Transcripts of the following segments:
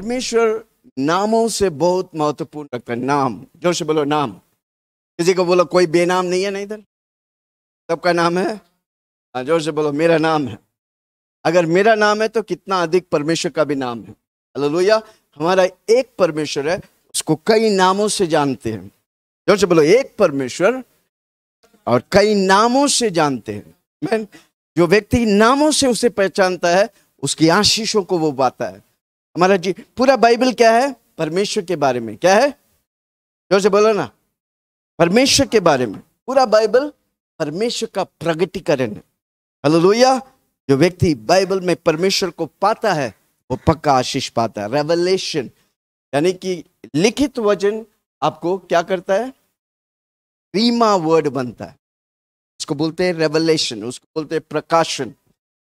परमेश्वर नामों से बहुत महत्वपूर्ण रखता है नाम जोर से बोलो नाम किसी को बोलो कोई बेनाम नहीं है ना इधर सबका नाम है हाँ, जोर से बोलो मेरा नाम है अगर मेरा नाम है तो कितना अधिक परमेश्वर का भी नाम है हलोया हमारा एक परमेश्वर है उसको कई नामों से जानते हैं जोर से बोलो एक परमेश्वर और कई नामों से जानते हैं मैं जो व्यक्ति नामों से उसे पहचानता है उसकी आशीषों को वो पाता है हमारा जी पूरा बाइबल क्या है परमेश्वर के बारे में क्या है जो से बोलो ना परमेश्वर के बारे में पूरा बाइबल परमेश्वर का प्रगटीकरण है लोहिया जो व्यक्ति बाइबल में परमेश्वर को पाता है वो पक्का आशीष पाता है रेवलेशन यानी कि लिखित वचन आपको क्या करता है रीमा वर्ड बनता है उसको बोलते हैं रेवलेशन उसको बोलते हैं प्रकाशन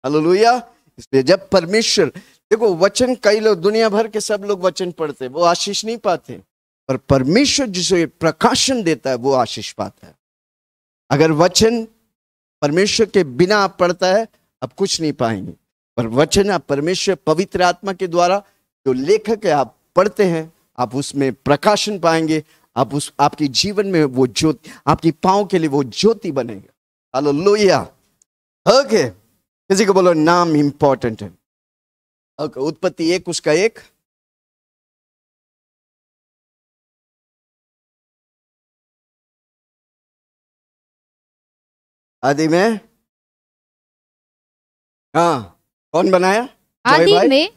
हेलो लोहिया इसलिए जब परमेश्वर देखो वचन कई लोग दुनिया भर के सब लोग वचन पढ़ते वो आशीष नहीं पाते पर परमेश्वर जिसे प्रकाशन देता है वो आशीष पाता है अगर वचन परमेश्वर के बिना आप पढ़ता है आप कुछ नहीं पाएंगे पर वचन आप परमेश्वर पवित्र आत्मा के द्वारा जो लेखक है आप पढ़ते हैं आप उसमें प्रकाशन पाएंगे आप उस आपके जीवन में वो ज्योति आपकी पाँव के लिए वो ज्योति बनेगा हेलो लोहिया ओके किसी को बोलो नाम इंपॉर्टेंट है ओके उत्पत्ति एक उसका एक आदि में हाँ कौन बनाया आदि में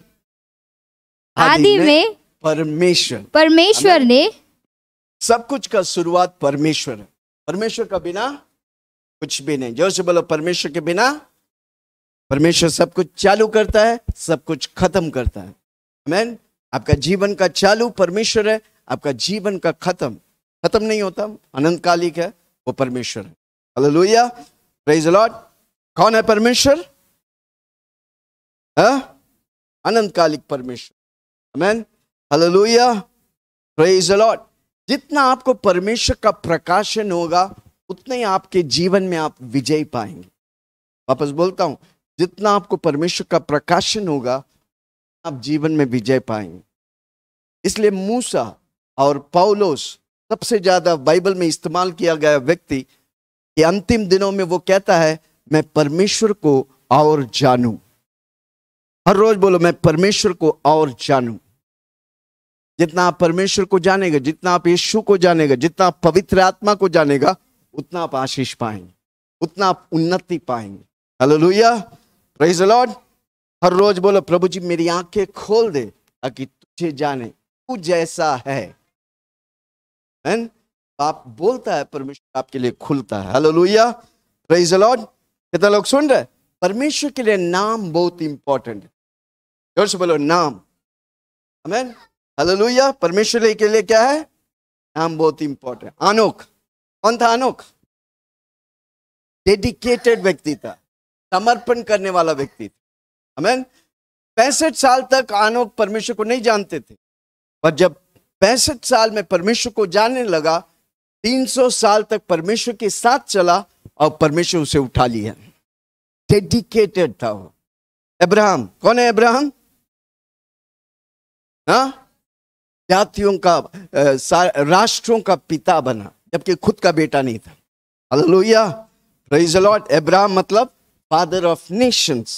आदि में परमेश्वर परमेश्वर ने सब कुछ का शुरुआत परमेश्वर है परमेश्वर का बिना कुछ भी नहीं जो से बोलो परमेश्वर के बिना परमेश्वर सब कुछ चालू करता है सब कुछ खत्म करता है मैन आपका जीवन का चालू परमेश्वर है आपका जीवन का खत्म खत्म नहीं होता अनंतकालिक है वो परमेश्वर है हेलो लोहिया प्रेज लॉर्ड कौन है परमेश्वर हाँ? अनंतकालिक परमेश्वर amen hallelujah praise Lord जितना आपको परमेश्वर का प्रकाशन होगा उतने ही आपके जीवन में आप विजय पाएंगे वापस बोलता हूं जितना आपको परमेश्वर का प्रकाशन होगा आप जीवन में विजय पाएंगे इसलिए मूसा और पाउलोस सबसे ज़्यादा बाइबल में इस्तेमाल किया गया व्यक्ति कि अंतिम दिनों में वो कहता है मैं परमेश्वर को और जानू हर रोज बोलो मैं परमेश्वर को और जानू जितना आप परमेश्वर को जानेगा जितना आप यीशु को जानेगा जितना आप पवित्र आत्मा को जानेगा उतना आप आशीष पाएंगे उतना आप उन्नति पाएंगे लोहिया प्रेज लॉर्ड हर रोज बोलो प्रभु जी मेरी आंखें खोल दे ताकि तुझे जाने तू जैसा है एंड आप बोलता है परमेश्वर आपके लिए खुलता है हेलो लुहिया प्रेज लॉर्ड कितना लोग सुन रहे परमेश्वर के लिए नाम बहुत इंपॉर्टेंट है जोर से बोलो नाम हेलो लुहिया परमेश्वर के लिए क्या है नाम बहुत इंपॉर्टेंट अनोख कौन था अनोख डेडिकेटेड व्यक्ति था समर्पण करने वाला व्यक्ति था हमें पैंसठ साल तक आनोक परमेश्वर को नहीं जानते थे पर जब पैंसठ साल में परमेश्वर को जानने लगा 300 साल तक परमेश्वर के साथ चला और परमेश्वर उसे उठा लिया डेडिकेटेड था वो अब्राहम कौन है अब्राहम हाँ? जातियों का राष्ट्रों का पिता बना जबकि खुद का बेटा नहीं था हालेलुया लॉर्ड अब्राहम मतलब फादर ऑफ नेशंस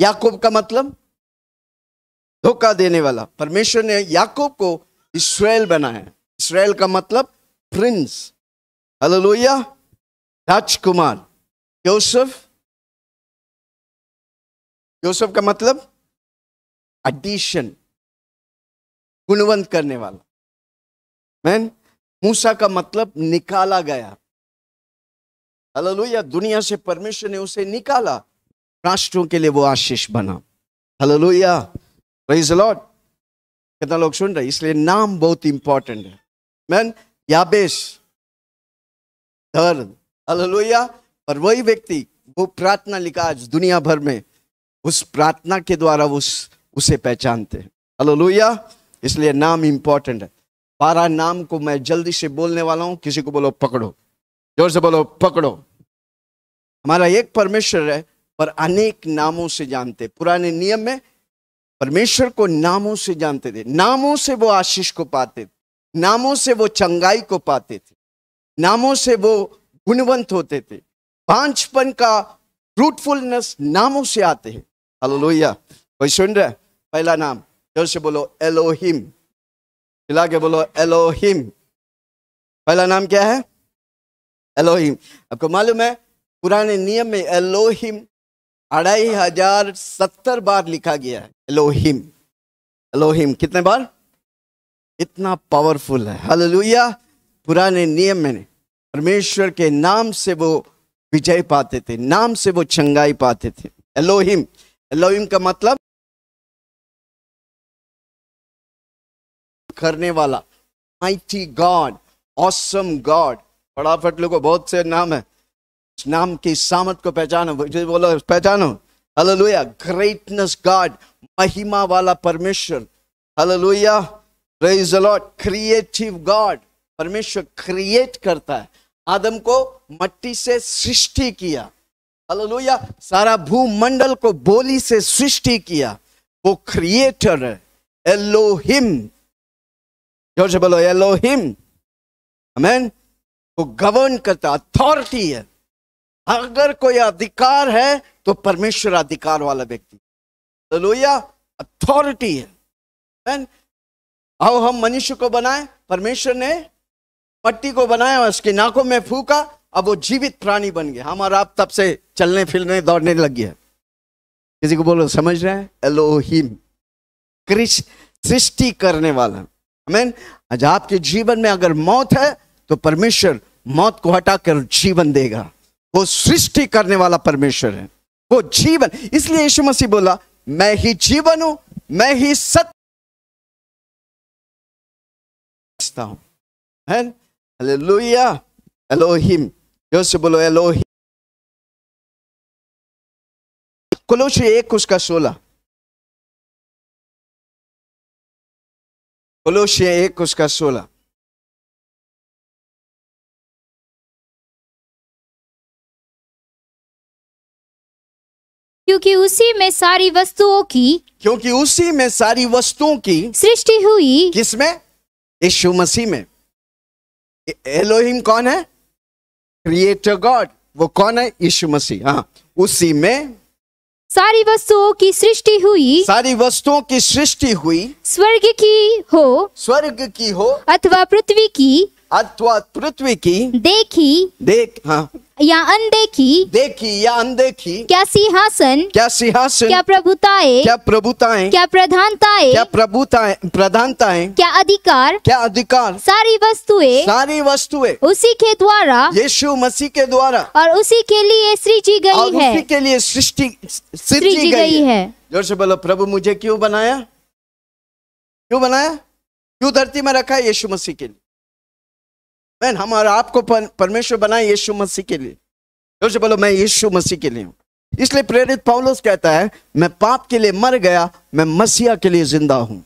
याकूब का मतलब धोखा देने वाला परमेश्वर ने याकूब को इसराइल बनाया इसराइल का मतलब प्रिंस हलोया राजकुमार योसफ योसफ का मतलब एडिशन गुणवंत करने वाला मैन मूसा का मतलब निकाला गया हलोया दुनिया से परमेश्वर ने उसे निकाला राष्ट्रों के लिए वो आशीष बना हलोया प्रेज लॉर्ड कितना लोग सुन रहे इसलिए नाम बहुत इंपॉर्टेंट है मैन याबेश दर्द लोहिया और वही व्यक्ति वो प्रार्थना लिखा आज दुनिया भर में उस प्रार्थना के द्वारा उस उसे पहचानते हैं लोहिया इसलिए नाम इंपॉर्टेंट है बारह नाम को मैं जल्दी से बोलने वाला हूं किसी को बोलो पकड़ो जोर से बोलो पकड़ो हमारा एक परमेश्वर है पर अनेक नामों से जानते पुराने नियम में परमेश्वर को नामों से जानते थे नामों से वो आशीष को पाते थे नामों से वो चंगाई को पाते थे नामों से वो गुणवंत होते थे पांचपन का फ्रूटफुलनेस नामों से आते हैं हेलो लोहिया कोई सुन रहे पहला नाम जोर से बोलो एलोहिम चिल्ला के बोलो एलोहिम पहला नाम क्या है एलोहिम आपको मालूम है पुराने नियम में एलोहिम अढ़ाई हजार सत्तर बार लिखा गया है एलोहिम एलोहिम कितने बार इतना पावरफुल है हालेलुया पुराने नियम में परमेश्वर के नाम से वो विजय पाते थे नाम से वो चंगाई पाते थे एलोहिम एलोहिम का मतलब करने वाला माइटी गॉड ऑसम गॉड फटाफट लोगों बहुत से नाम है नाम की सामत को पहचानो बोलो पहचानो हालेलुया ग्रेटनेस गॉड महिमा वाला परमेश्वर hallelujah praise Lord creative God परमेश्वर क्रिएट करता है आदम को मट्टी से सृष्टि किया हालेलुया सारा भूमंडल को बोली से सृष्टि किया वो क्रिएटर है एलोहिम जोर से बोलो एलोहिम अमेन को गवर्न करता अथॉरिटी है अगर कोई अधिकार है तो परमेश्वर अधिकार वाला व्यक्ति लोहिया अथॉरिटी है आओ हम मनुष्य को बनाए परमेश्वर ने पट्टी को बनाया उसके नाकों में फूका अब वो जीवित प्राणी बन गया हमारा आप तब से चलने फिरने दौड़ने लग गया किसी को बोलो समझ रहे हैं एलोहिम कृष्ण सृष्टि करने वाला मैन आज आपके जीवन में अगर मौत है तो परमेश्वर मौत को हटाकर जीवन देगा वो सृष्टि करने वाला परमेश्वर है वो जीवन इसलिए यीशु मसीह बोला मैं ही जीवन हूं मैं ही सत्य हूं Hallelujah. Elohim. जोर से बोलो Elohim. कुलोशी एक उसका सोलह कुलोशी एक उसका सोलह क्योंकि उसी में सारी वस्तुओं की क्योंकि उसी में सारी वस्तुओं की सृष्टि हुई किसमें यीशु मसीह में एलोहिम कौन है क्रिएटर गॉड वो कौन है यीशु मसीह हाँ उसी में सारी वस्तुओं की सृष्टि हुई सारी वस्तुओं की सृष्टि हुई स्वर्ग की हो स्वर्ग की हो अथवा पृथ्वी की अथवा पृथ्वी की देखी देख हाँ या अनदेखी देखी या अनदेखी क्या सिंहासन क्या सिंहासन क्या प्रभुताए क्या प्रभुताएं क्या प्रधानताए क्या प्रभुताए प्रधानताए क्या अधिकार क्या अधिकार सारी वस्तुएं सारी वस्तुएं उसी के द्वारा यीशु मसीह के द्वारा और उसी के लिए सृजी गई है उसी के लिए सृष्टि सृष्टि गई है जोर से बोलो प्रभु मुझे क्यों बनाया क्यों बनाया क्यों धरती में रखा है यीशु मसीह के लिए मैन हमारा आपको परमेश्वर बनाए यीशु मसीह के लिए जो से बोलो मैं यीशु मसीह के लिए हूं इसलिए प्रेरित पौलुस कहता है मैं पाप के लिए मर गया मैं मसीहा के लिए जिंदा हूं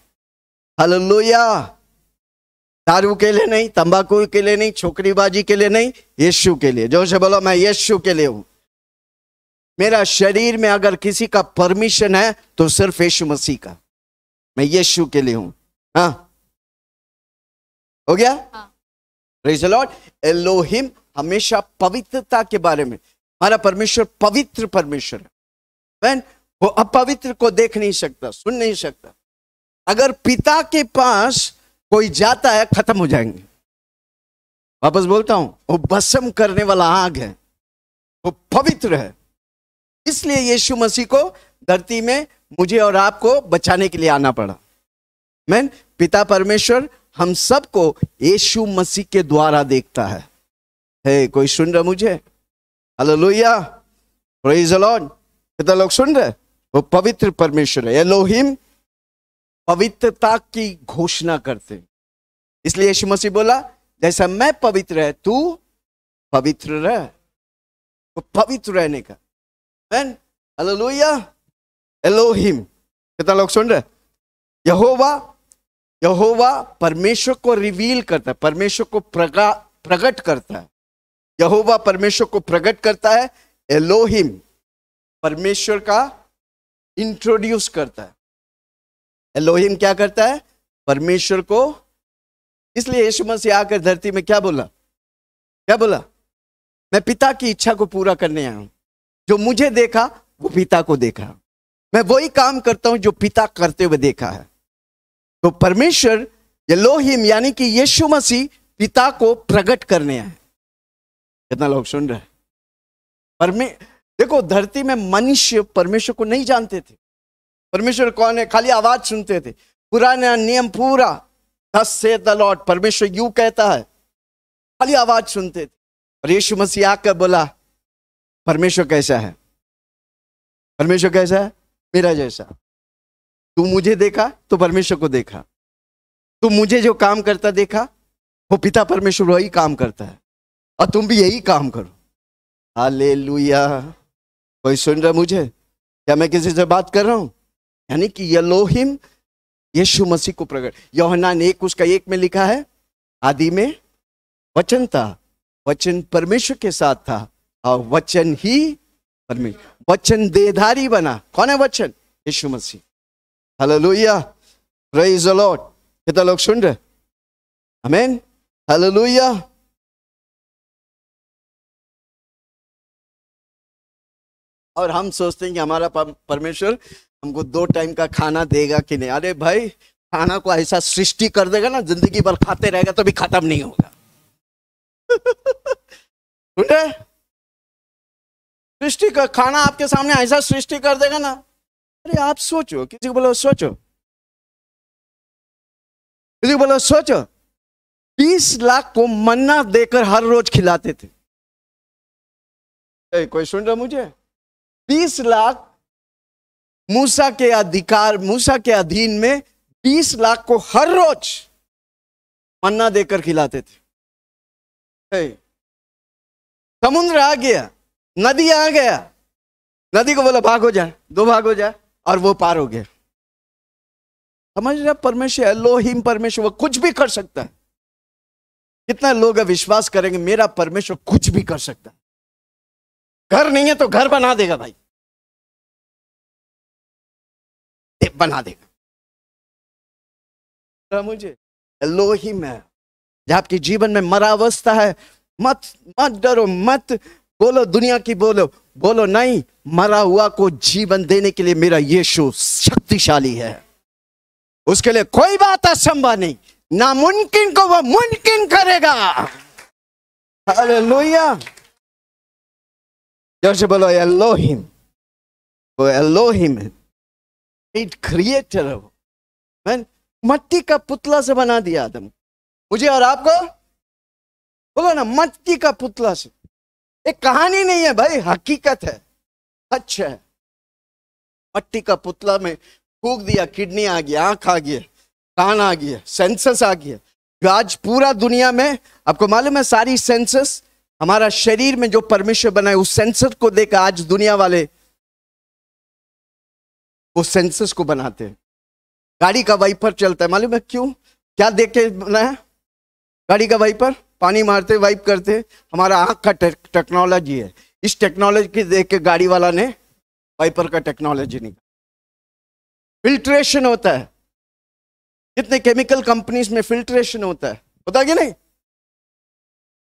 हलोया दारू के लिए नहीं तंबाकू के लिए नहीं छोकरीबाजी के लिए नहीं यीशु के लिए जो से बोलो मैं यीशु के लिए हूं मेरा शरीर में अगर किसी का परमिशन है तो सिर्फ यीशु मसीह का मैं यीशु के लिए हूं हाँ हो गया हाँ। लॉर्ड एलोहिम हमेशा पवित्रता के बारे में हमारा परमेश्वर पवित्र परमेश्वर है बहन वो अपवित्र को देख नहीं सकता सुन नहीं सकता अगर पिता के पास कोई जाता है खत्म हो जाएंगे वापस बोलता हूं वो भसम करने वाला आग है वो पवित्र है इसलिए यीशु मसीह को धरती में मुझे और आपको बचाने के लिए आना पड़ा मैन पिता परमेश्वर हम सबको यीशु मसीह के द्वारा देखता है हे hey, कोई सुन रहा मुझे हेलो लोहिया कितना लोग सुन रहे वो पवित्र परमेश्वर है एलोहिम पवित्रता की घोषणा करते इसलिए यीशु मसीह बोला जैसा मैं पवित्र है तू पवित्र रह तो पवित्र रहने का मैन हेलो लोहिया एलोहिम कितना लोग सुन रहे यहोवा यहोवा परमेश्वर को रिवील करता है परमेश्वर को प्रगा प्रकट करता है यहोवा परमेश्वर को प्रकट करता है एलोहिम परमेश्वर का इंट्रोड्यूस करता है एलोहिम क्या करता है परमेश्वर को इसलिए यीशु मसीह आकर धरती में क्या बोला क्या बोला मैं पिता की इच्छा को पूरा करने आया हूं जो मुझे देखा वो पिता को देखा मैं वही काम करता हूं जो पिता करते हुए देखा है तो परमेश्वर यलोहिम यानी कि यीशु मसीह पिता को प्रकट करने आए कितना लोग सुन रहे परमे देखो धरती में मनुष्य परमेश्वर को नहीं जानते थे परमेश्वर कौन है खाली आवाज सुनते थे पुराना नियम पूरा दस से द लॉर्ड परमेश्वर यू कहता है खाली आवाज सुनते थे और यीशु मसीह आकर बोला परमेश्वर कैसा है परमेश्वर कैसा है मेरा जैसा तू मुझे देखा तो परमेश्वर को देखा तू मुझे जो काम करता देखा वो पिता परमेश्वर वही काम करता है और तुम भी यही काम करो हाले कोई सुन रहा मुझे क्या मैं किसी से बात कर रहा हूं यानी कि यलोहिम यीशु मसीह को प्रकट ने एक उसका एक में लिखा है आदि में वचन था वचन परमेश्वर के साथ था और वचन ही परमेश्वर वचन देधारी बना कौन है वचन यीशु मसीह हालेलुया प्रेज द लॉर्ड कितना लोग सुन रहे आमीन हालेलुया और हम सोचते हैं कि हमारा परमेश्वर हमको दो टाइम का खाना देगा कि नहीं अरे भाई खाना को ऐसा सृष्टि कर देगा ना जिंदगी भर खाते रहेगा तो भी खत्म नहीं होगा सृष्टि का खाना आपके सामने ऐसा सृष्टि कर देगा ना अरे आप सोचो किसी को बोलो सोचो किसी को बोलो सोचो बीस लाख को मन्ना देकर हर रोज खिलाते थे ए, कोई सुन रहा मुझे बीस लाख मूसा के अधिकार मूसा के अधीन में बीस लाख को हर रोज मन्ना देकर खिलाते थे समुद्र आ गया नदी आ गया नदी को बोला भाग हो जाए दो भाग हो जाए और वो पार हो गए समझ रहे परमेश्वर लो हिम परमेश्वर वो कुछ भी कर सकता है कितना लोग विश्वास करेंगे मेरा परमेश्वर कुछ भी कर सकता है घर नहीं है तो घर बना देगा भाई बना देगा तो मुझे लो है जब आपके जीवन में मरावस्था है मत मत डरो मत बोलो दुनिया की बोलो बोलो नहीं मरा हुआ को जीवन देने के लिए मेरा यीशु शक्तिशाली है उसके लिए कोई बात असंभव नहीं नामुमकिन को वह मुमकिन करेगा अरे लोहिया जोर से बोलो एलोहिम वो एलोहिम है इट क्रिएटर है वो मट्टी का पुतला से बना दिया आदम मुझे और आपको बोलो ना मट्टी का पुतला से एक कहानी नहीं है भाई हकीकत है सच है मट्टी का पुतला में फूक दिया किडनी आ गई आंख आ गई कान आ गई सेंसस आ गया जो आज पूरा दुनिया में आपको मालूम है सारी सेंसस हमारा शरीर में जो परमेश्वर बनाए उस सेंसस को देकर आज दुनिया वाले वो सेंसस को बनाते हैं गाड़ी का वाइपर चलता है मालूम है क्यों क्या देख के बनाया गाड़ी का वाइपर पानी मारते वाइप करते हमारा आँख का टेक्नोलॉजी है इस टेक्नोलॉजी की देख के गाड़ी वाला ने वाइपर का टेक्नोलॉजी निकाला फिल्ट्रेशन होता है कितने केमिकल कंपनीज में फिल्ट्रेशन होता है पता कि नहीं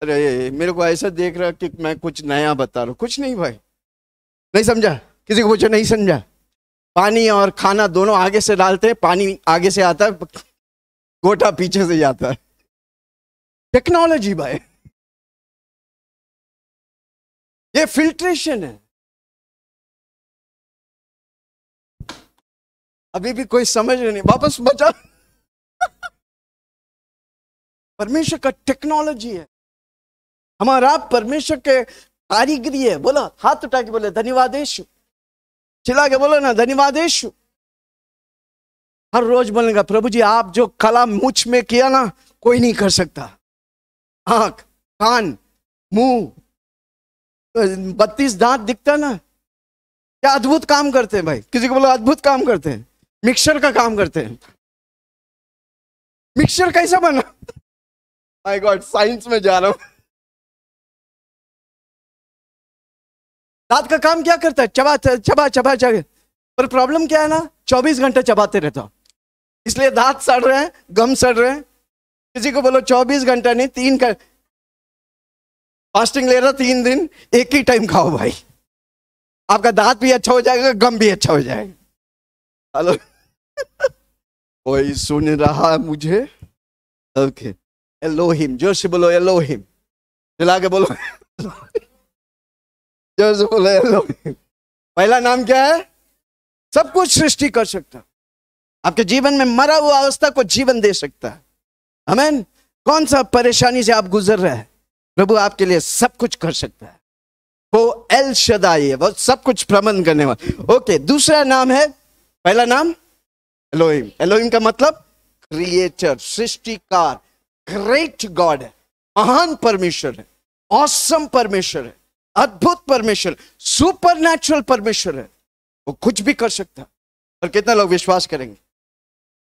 अरे मेरे को ऐसा देख रहा कि मैं कुछ नया बता रहा हूँ कुछ नहीं भाई नहीं समझा किसी को पूछा नहीं समझा पानी और खाना दोनों आगे से डालते हैं पानी आगे से आता है गोटा पीछे से जाता है टेक्नोलॉजी बाय ये फिल्ट्रेशन है अभी भी कोई समझ नहीं वापस बचा परमेश्वर का टेक्नोलॉजी है हमारा परमेश्वर के कारीगरी है बोला हाथ उठा के बोले धन्यवाद चिल्ला के बोलो ना धन्यवाद हर रोज बोलेगा प्रभु जी आप जो कला मुझ में किया ना कोई नहीं कर सकता आंख कान मुंह तो बत्तीस दांत दिखता ना क्या अद्भुत काम करते हैं भाई किसी को बोला अद्भुत काम करते हैं मिक्सर का काम करते हैं मिक्सर कैसा बना माय गॉड साइंस में जा रहा हूं दांत का काम क्या करता है चबा चबा चबा चबा पर प्रॉब्लम क्या है ना चौबीस घंटे चबाते रहता इसलिए दांत सड़ रहे हैं गम सड़ रहे हैं किसी को बोलो 24 घंटा नहीं तीन कर फास्टिंग ले रहा तीन दिन एक ही टाइम खाओ भाई आपका दांत भी अच्छा हो जाएगा गम भी अच्छा हो जाएगा हेलो कोई सुन रहा है मुझे ओके एलोहिम जोर से बोलो एलोहिम चला के बोलो जोर से बोलो एलोहिम पहला नाम क्या है सब कुछ सृष्टि कर सकता आपके जीवन में मरा हुआ अवस्था को जीवन दे सकता है अमेन कौन सा परेशानी से आप गुजर रहे हैं प्रभु आपके लिए सब कुछ कर सकता है वो एल शदाई है वो सब कुछ प्रबंध करने वाला ओके दूसरा नाम है पहला नाम एलोहिम एलोहिम का मतलब क्रिएटर सृष्टिकार ग्रेट गॉड है महान परमेश्वर है औसम परमेश्वर है अद्भुत परमेश्वर सुपर नेचुरल परमेश्वर है वो कुछ भी कर सकता है और कितना लोग विश्वास करेंगे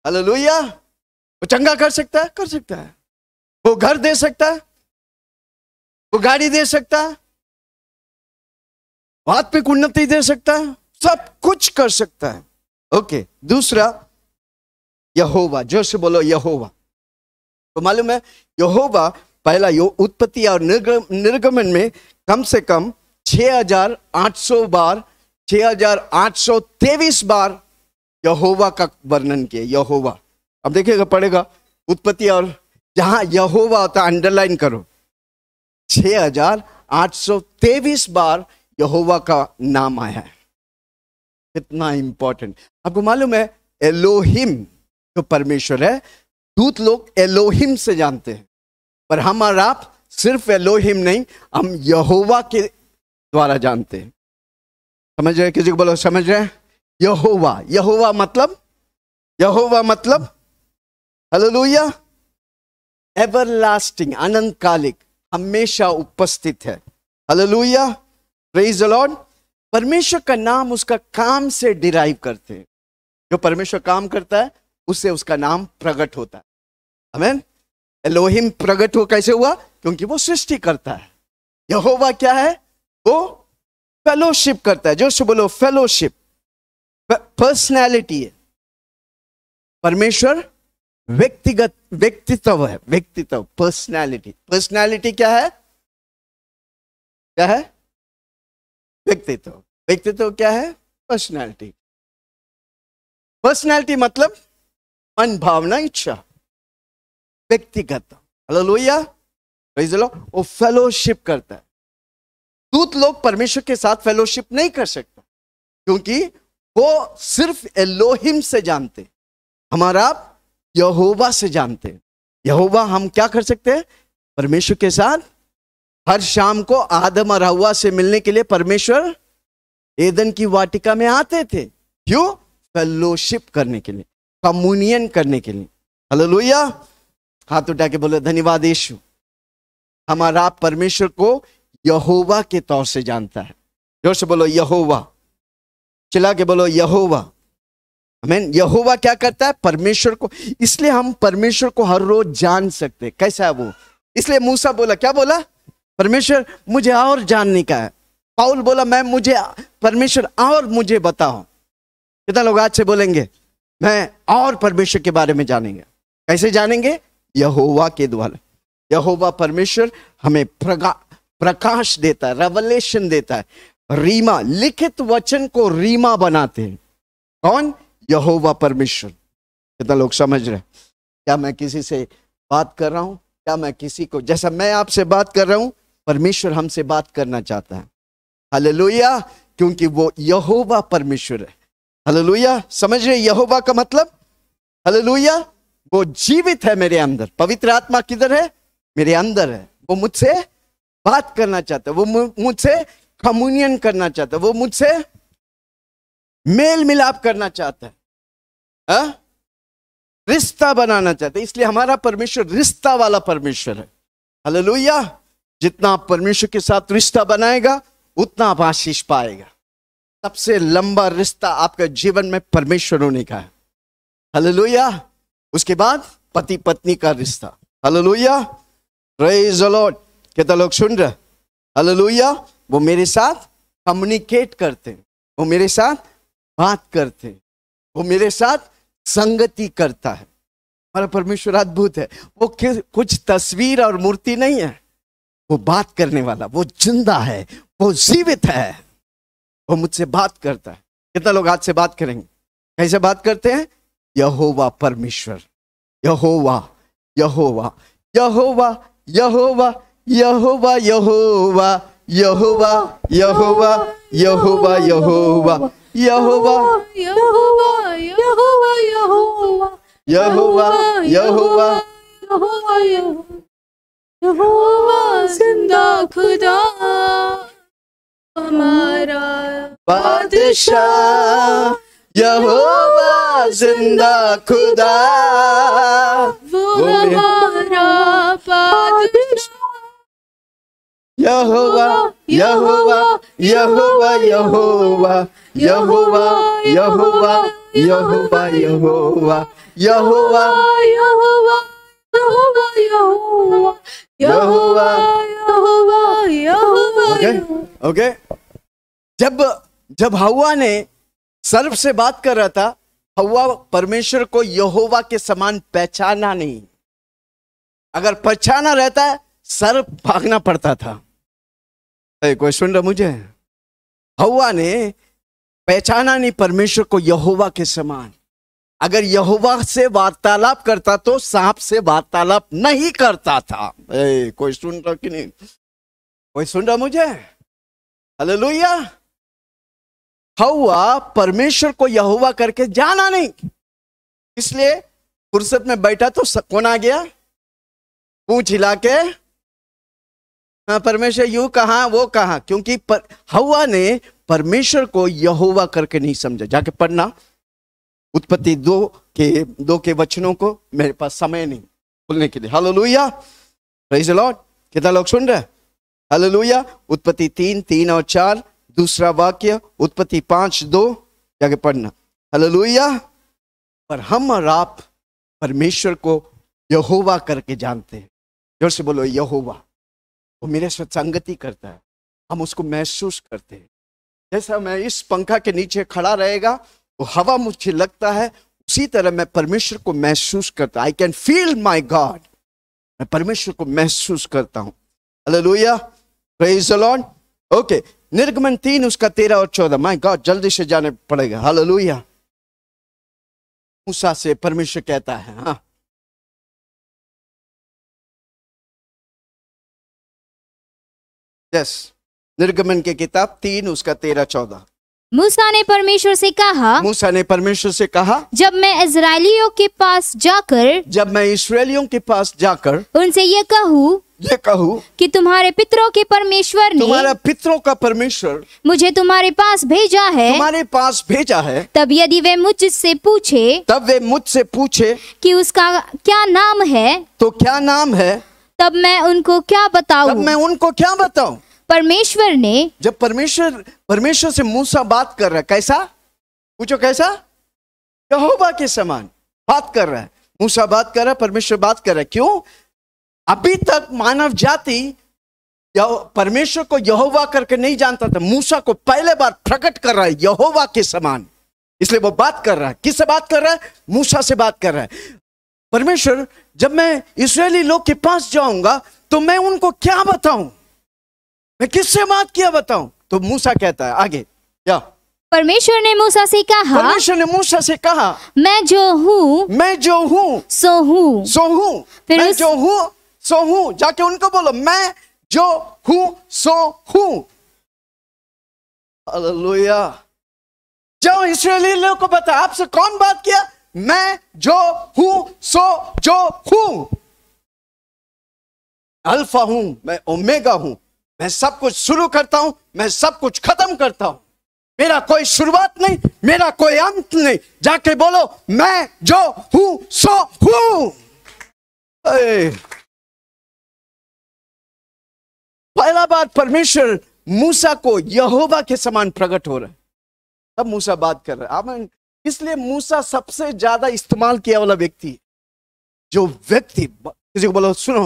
हेलो वो चंगा कर सकता है कर सकता है वो घर दे सकता है वो गाड़ी दे सकता है आत्मिक उन्नति दे सकता है सब कुछ कर सकता है ओके दूसरा यहोवा जोर से बोलो यहोवा तो मालूम है यहोवा पहला यो उत्पत्ति और निर्गम निर्गमन में कम से कम 6,800 बार 6,823 बार यहोवा का वर्णन किया यहोवा अब देखिएगा पड़ेगा उत्पत्ति और जहां यहोवा होता अंडरलाइन करो तेवीस बार यहोवा का नाम आया है कितना इंपॉर्टेंट आपको मालूम है एलोहिम जो परमेश्वर है दूत लोग एलोहिम से जानते हैं पर हम और आप सिर्फ एलोहिम नहीं हम यहोवा के द्वारा जानते हैं समझ रहे किसी को बोलो समझ रहे यहोवा यहोवा मतलब यहोवा मतलब हलोलुया एवरलास्टिंग अनंत कालिक हमेशा उपस्थित है हलोलुया प्रेज लॉर्ड परमेश्वर का नाम उसका काम से डिराइव करते हैं जो परमेश्वर काम करता है उससे उसका नाम प्रकट होता है हमें एलोहिम प्रकट हो कैसे हुआ क्योंकि वो सृष्टि करता है यहोवा क्या है वो फेलोशिप करता है जो से बोलो फेलोशिप पर्सनैलिटी है परमेश्वर व्यक्तिगत व्यक्तित्व है व्यक्तित्व पर्सनालिटी पर्सनालिटी क्या है क्या है व्यक्तित्व व्यक्तित्व क्या है पर्सनालिटी पर्सनालिटी मतलब मन भावना इच्छा व्यक्तिगत लोहिया वो फेलोशिप करता है दूत लोग परमेश्वर के साथ फेलोशिप नहीं कर सकता क्योंकि वो सिर्फ एलोहिम से जानते हमारा यहोवा से जानते हैं यहोवा हम क्या कर सकते हैं परमेश्वर के साथ हर शाम को आदम और हवा से मिलने के लिए परमेश्वर एदन की वाटिका में आते थे क्यों फेलोशिप करने के लिए कम्युनियन करने के लिए हेलो लोहिया हाथ उठा के बोले धन्यवाद यशु हमारा आप परमेश्वर को यहोवा के तौर से जानता है जोर से बोलो यहोवा चिल्ला के बोलो यहोवा मैन यहोवा क्या करता है परमेश्वर को इसलिए हम परमेश्वर को हर रोज जान सकते कैसा है वो इसलिए मूसा बोला क्या बोला परमेश्वर मुझे और जानने का है पाउल बोला मैं मुझे परमेश्वर और मुझे बताओ कितना लोग आज से बोलेंगे मैं और परमेश्वर के बारे में जानेंगे कैसे जानेंगे यहोवा के द्वारा यहोवा परमेश्वर हमें प्रकाश देता है रेवलेशन देता है रीमा लिखित वचन को रीमा बनाते हैं कौन यहोवा परमेश्वर कितना लोग समझ रहे क्या मैं किसी से बात कर रहा हूं क्या मैं किसी को जैसा मैं आपसे बात कर रहा हूँ परमेश्वर हमसे बात करना चाहता है हलोया क्योंकि वो यहोवा परमेश्वर है हलोया समझ रहे यहोवा का मतलब हलोया वो जीवित है मेरे अंदर पवित्र आत्मा किधर है मेरे अंदर है वो मुझसे बात करना चाहता है वो मुझसे कम्युनियन करना चाहता है वो मुझसे मेल मिलाप करना चाहता है रिश्ता बनाना चाहता है इसलिए हमारा परमेश्वर रिश्ता वाला परमेश्वर है हलोया जितना आप परमेश्वर के साथ रिश्ता बनाएगा उतना आप आशीष पाएगा सबसे लंबा रिश्ता आपका जीवन में परमेश्वर होने का है लोहिया उसके बाद पति पत्नी का रिश्ता हलोया प्रेज अलॉट कितना लोग सुन रहे लोहिया वो मेरे साथ कम्युनिकेट करते हैं वो मेरे साथ बात करते हैं वो मेरे साथ संगति करता है हमारा परमेश्वर अद्भुत है वो कुछ तस्वीर और मूर्ति नहीं है वो बात करने वाला वो जिंदा है वो जीवित है वो मुझसे बात करता है कितना लोग आज से बात करेंगे कैसे बात करते हैं यहोवा परमेश्वर यहोवा यहोवा यहोवा यहोवा यहोवा यहोवा यहोवा यहोवा यहोवा यहोवा Yehovah, Yehovah, Yehovah, Yehovah, Yehovah, Yehovah, Yehovah, Yehovah, Zinda Khuda, Hamara Badshah, Yehovah, Zinda Khuda, वो हमारा बादशाह यहोवा ओके जब जब हवा ने सर्फ से बात कर रहा था हवा परमेश्वर को यहोवा के समान पहचाना नहीं अगर पहचाना रहता है सर्फ भागना पड़ता था तो कोई सुन रहा मुझे हवा ने पहचाना नहीं परमेश्वर को यहोवा के समान अगर यहोवा से वार्तालाप करता तो सांप से वार्तालाप नहीं करता था ए, कोई सुन रहा कि नहीं कोई सुन रहा मुझे हले लोहिया हवा परमेश्वर को यहोवा करके जाना नहीं इसलिए फुर्सत में बैठा तो कौन आ गया पूछ हिला के हाँ, परमेश्वर यू कहा वो कहा क्योंकि पर, हवा ने परमेश्वर को यहोवा करके नहीं समझा जाके पढ़ना उत्पत्ति दो के दो के वचनों को मेरे पास समय नहीं बोलने के लिए हेलो लुया लॉर्ड कितना लोग सुन रहे हेलो लुया उत्पत्ति तीन तीन और चार दूसरा वाक्य उत्पत्ति पांच दो जाके पढ़ना हेलो लुया पर हम और आप परमेश्वर को यहोवा करके जानते हैं जोर से बोलो यहोवा वो मेरे साथ संगति करता है हम उसको महसूस करते हैं जैसा मैं इस पंखा के नीचे खड़ा रहेगा वो हवा मुझे लगता है उसी तरह मैं परमेश्वर को महसूस करता I can feel my God मैं परमेश्वर को महसूस करता हूँ अलोहिया ओके निर्गमन तीन उसका तेरह और चौदह माई गॉड जल्दी से जाने पड़ेगा हलो लोहिया से परमेश्वर कहता है हाँ yes. निर्गमन के किताब तीन उसका तेरह चौदह मूसा ने परमेश्वर से कहा मूसा ने परमेश्वर से कहा जब मैं इसराइलियों के पास जाकर जब मैं इसराइलियों के पास जाकर उनसे ये कहूँ ये कहूँ कि तुम्हारे पितरों के परमेश्वर ने तुम्हारा पितरों का परमेश्वर मुझे तुम्हारे पास भेजा है तुम्हारे पास भेजा है तब यदि वे मुझसे पूछे तब वे मुझसे पूछे कि उसका क्या नाम है तो क्या नाम है तब मैं उनको क्या बताऊं मैं उनको क्या बताऊं परमेश्वर ने जब परमेश्वर परमेश्वर से मूसा बात कर रहा है कैसा पूछो कैसा यहोवा के समान बात कर रहा है मूसा बात कर रहा है परमेश्वर बात कर रहा है क्यों अभी तक मानव जाति परमेश्वर को यहोवा करके नहीं जानता था मूसा को पहले बार प्रकट कर रहा है यहोवा के समान इसलिए वो बात कर रहा है किससे बात कर रहा है मूसा से बात कर रहा है परमेश्वर जब मैं इसराइली लोग के पास जाऊंगा तो मैं उनको क्या बताऊं मैं किससे बात किया बताऊं तो मूसा कहता है आगे क्या परमेश्वर ने मूसा से कहा परमेश्वर ने मूसा से कहा मैं जो हूँ मैं जो हूँ सो हूँ सो हूँ फिर मैं उस... जो हूँ सो हूँ जाके उनको बोलो मैं जो हूँ सो हूँ हालेलुया जो इसराइली लोगों को बता आपसे कौन बात किया मैं जो हूँ सो जो हूँ अल्फा हूं मैं ओमेगा हूं मैं सब कुछ शुरू करता हूं मैं सब कुछ खत्म करता हूं मेरा कोई शुरुआत नहीं मेरा कोई अंत नहीं जाके बोलो मैं जो हूं सो हूं पहला बार परमेश्वर मूसा को यहोवा के समान प्रकट हो रहा है तब मूसा बात कर रहा है इसलिए मूसा सबसे ज्यादा इस्तेमाल किया वाला व्यक्ति जो व्यक्ति किसी को बोलो सुनो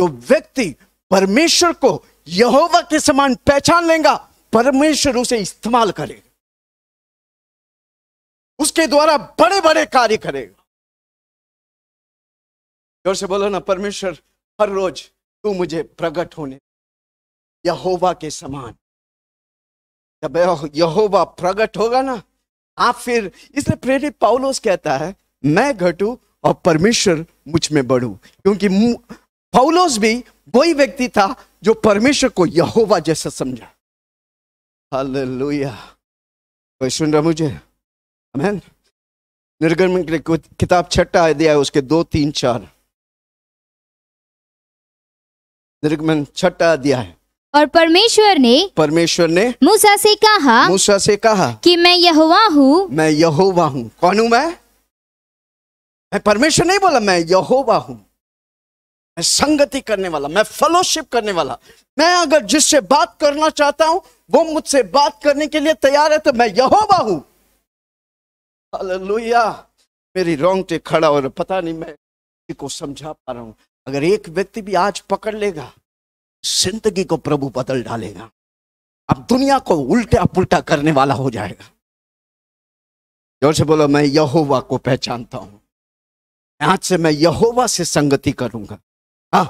जो व्यक्ति परमेश्वर को यहोवा के समान पहचान लेगा परमेश्वर उसे इस्तेमाल करेगा उसके द्वारा बड़े बड़े कार्य करेगा जोर से बोलो ना परमेश्वर हर रोज तू मुझे प्रकट होने यहोवा के समान जब यहोवा प्रकट होगा ना आप फिर इसलिए प्रेरित पाउलोस कहता है मैं घटू और परमेश्वर मुझ में बढ़ू क्योंकि पाउलोस भी वही व्यक्ति था जो परमेश्वर को यहोवा जैसा समझा हालेलुया कोई सुन रहा मुझे अमेन निर्गम किताब छठा दिया है उसके दो तीन चार निर्गमन छठा दिया है और परमेश्वर ने परमेश्वर ने मूसा से कहा मूसा से कहा कि मैं यहोवा हूँ मैं यहोवा हूँ कौन हूँ मैं मैं परमेश्वर नहीं बोला मैं यहोवा हूँ मैं संगति करने वाला मैं फेलोशिप करने वाला मैं अगर जिससे बात करना चाहता हूं वो मुझसे बात करने के लिए तैयार है तो मैं यहोवा हूं हालेलुया मेरी रोंगटे खड़ा और पता नहीं मैं को समझा पा रहा हूं अगर एक व्यक्ति भी आज पकड़ लेगा जिंदगी को प्रभु बदल डालेगा अब दुनिया को उल्टा पुल्टा करने वाला हो जाएगा जोर से बोलो मैं यहोवा को पहचानता हूं आज से मैं यहोवा से संगति करूंगा हाँ।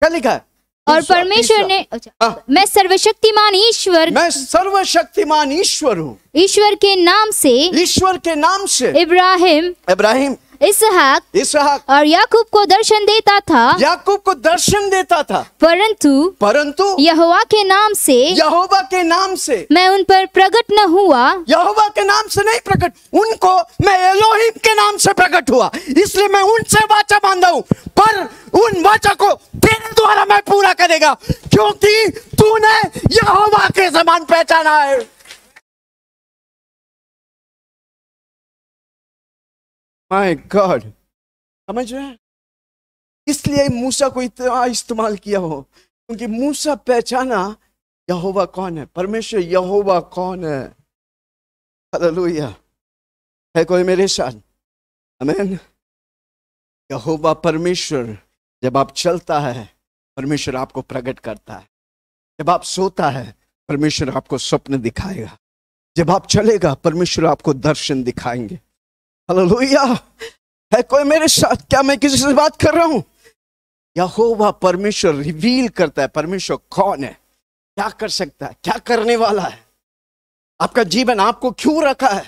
क्या लिखा है और परमेश्वर ने अच्छा, हाँ। मैं सर्वशक्तिमान ईश्वर मैं सर्वशक्तिमान ईश्वर हूँ ईश्वर के नाम से ईश्वर के नाम से इब्राहिम इब्राहिम इसहाक इसहाक और याकूब को दर्शन देता था याकूब को दर्शन देता था परंतु परंतु यहोवा के नाम से यहोवा के नाम से मैं उन पर प्रकट न हुआ यहोवा के नाम से नहीं प्रकट उनको मैं एलोहिम के नाम से प्रकट हुआ इसलिए मैं उनसे वाचा बांधा हूँ पर उन वाचा को तेरे द्वारा मैं पूरा करेगा क्योंकि तूने यहोवा के समान पहचाना है माय गॉड समझ रहे इसलिए मूसा को इतना इस्तेमाल किया हो क्योंकि मूसा पहचाना यहोवा कौन है परमेश्वर यहोवा कौन है हालेलुया है कोई मेरे साथ अमेन यहोवा परमेश्वर जब आप चलता है परमेश्वर आपको प्रकट करता है जब आप सोता है परमेश्वर आपको स्वप्न दिखाएगा जब आप चलेगा परमेश्वर आपको दर्शन दिखाएंगे हालेलुया है कोई मेरे साथ क्या मैं किसी से बात कर रहा हूं यहोवा परमेश्वर रिवील करता है परमेश्वर कौन है क्या कर सकता है क्या करने वाला है आपका जीवन आपको क्यों रखा है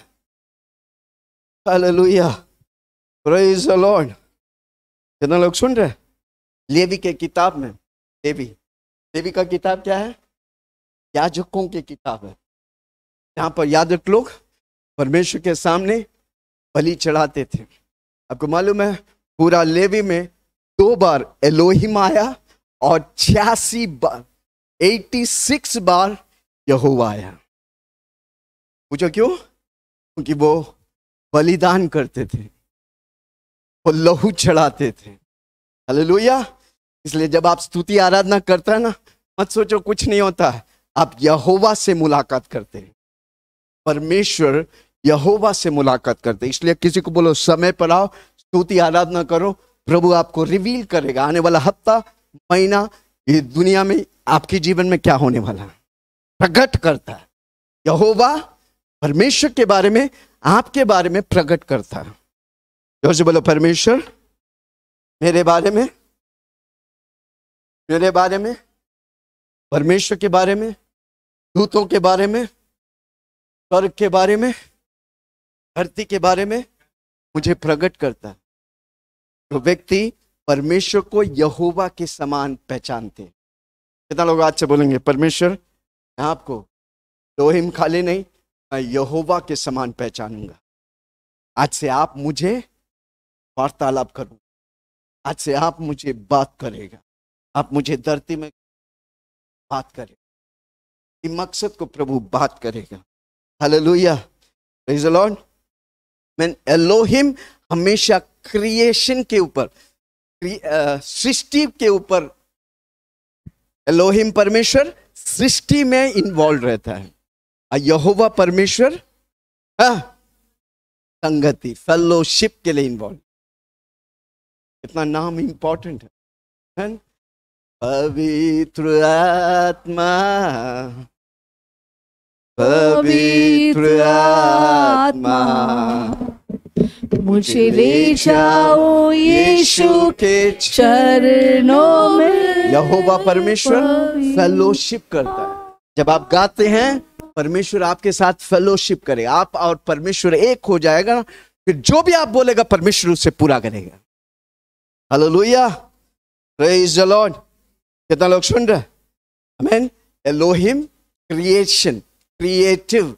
हालेलुया प्रेज द लॉर्ड कितने लोग सुन रहे लेवी के किताब में लेवी लेवी का किताब क्या है याजकों की किताब है यहाँ पर याजक लोग परमेश्वर के सामने बलि चढ़ाते थे आपको मालूम है पूरा लेवी में दो बार एलोहिम आया और छियासी बार सिक्स बार यहोवा आया पूछो क्यों क्योंकि वो बलिदान करते थे वो लहू चढ़ाते थे हले इसलिए जब आप स्तुति आराधना करते हैं ना मत सोचो कुछ नहीं होता है आप यहोवा से मुलाकात करते हैं परमेश्वर यहोवा से मुलाकात करते इसलिए किसी को बोलो समय पर आओ स्तुति आराधना करो प्रभु आपको रिवील करेगा आने वाला हफ्ता महीना ये दुनिया में आपके जीवन में क्या होने वाला प्रकट करता है यहोवा परमेश्वर के बारे में आपके बारे में प्रकट करता है जोर से बोलो परमेश्वर मेरे बारे में मेरे बारे में परमेश्वर के बारे में दूतों के बारे में स्वर्ग के बारे में धरती के बारे में मुझे प्रकट करता तो व्यक्ति परमेश्वर को यहोवा के समान पहचानते कितना लोग आज से बोलेंगे परमेश्वर मैं आपको हिम खाली नहीं मैं यहोवा के समान पहचानूंगा आज से आप मुझे वार्तालाप करूँ आज से आप मुझे बात करेगा आप मुझे धरती में बात करेगा मकसद को प्रभु बात करेगा हेलो लुया मैन एलोहिम हमेशा क्रिएशन के ऊपर सृष्टि के ऊपर एलोहिम परमेश्वर सृष्टि में इन्वॉल्व रहता है यहोवा परमेश्वर हाँ, संगति फेलोशिप के लिए इन्वॉल्व इतना नाम इंपॉर्टेंट है पवित्र आत्मा पवित्र आत्मा मुझे ले जाओ यीशु के चरणों में यहोवा परमेश्वर फेलोशिप करता है जब आप गाते हैं परमेश्वर आपके साथ फेलोशिप करे आप और परमेश्वर एक हो जाएगा फिर जो भी आप बोलेगा परमेश्वर उससे पूरा करेगा हेलो लोहिया लॉर्ड कितना लोग सुन रहे हमें एलोहिम क्रिएशन क्रिएटिव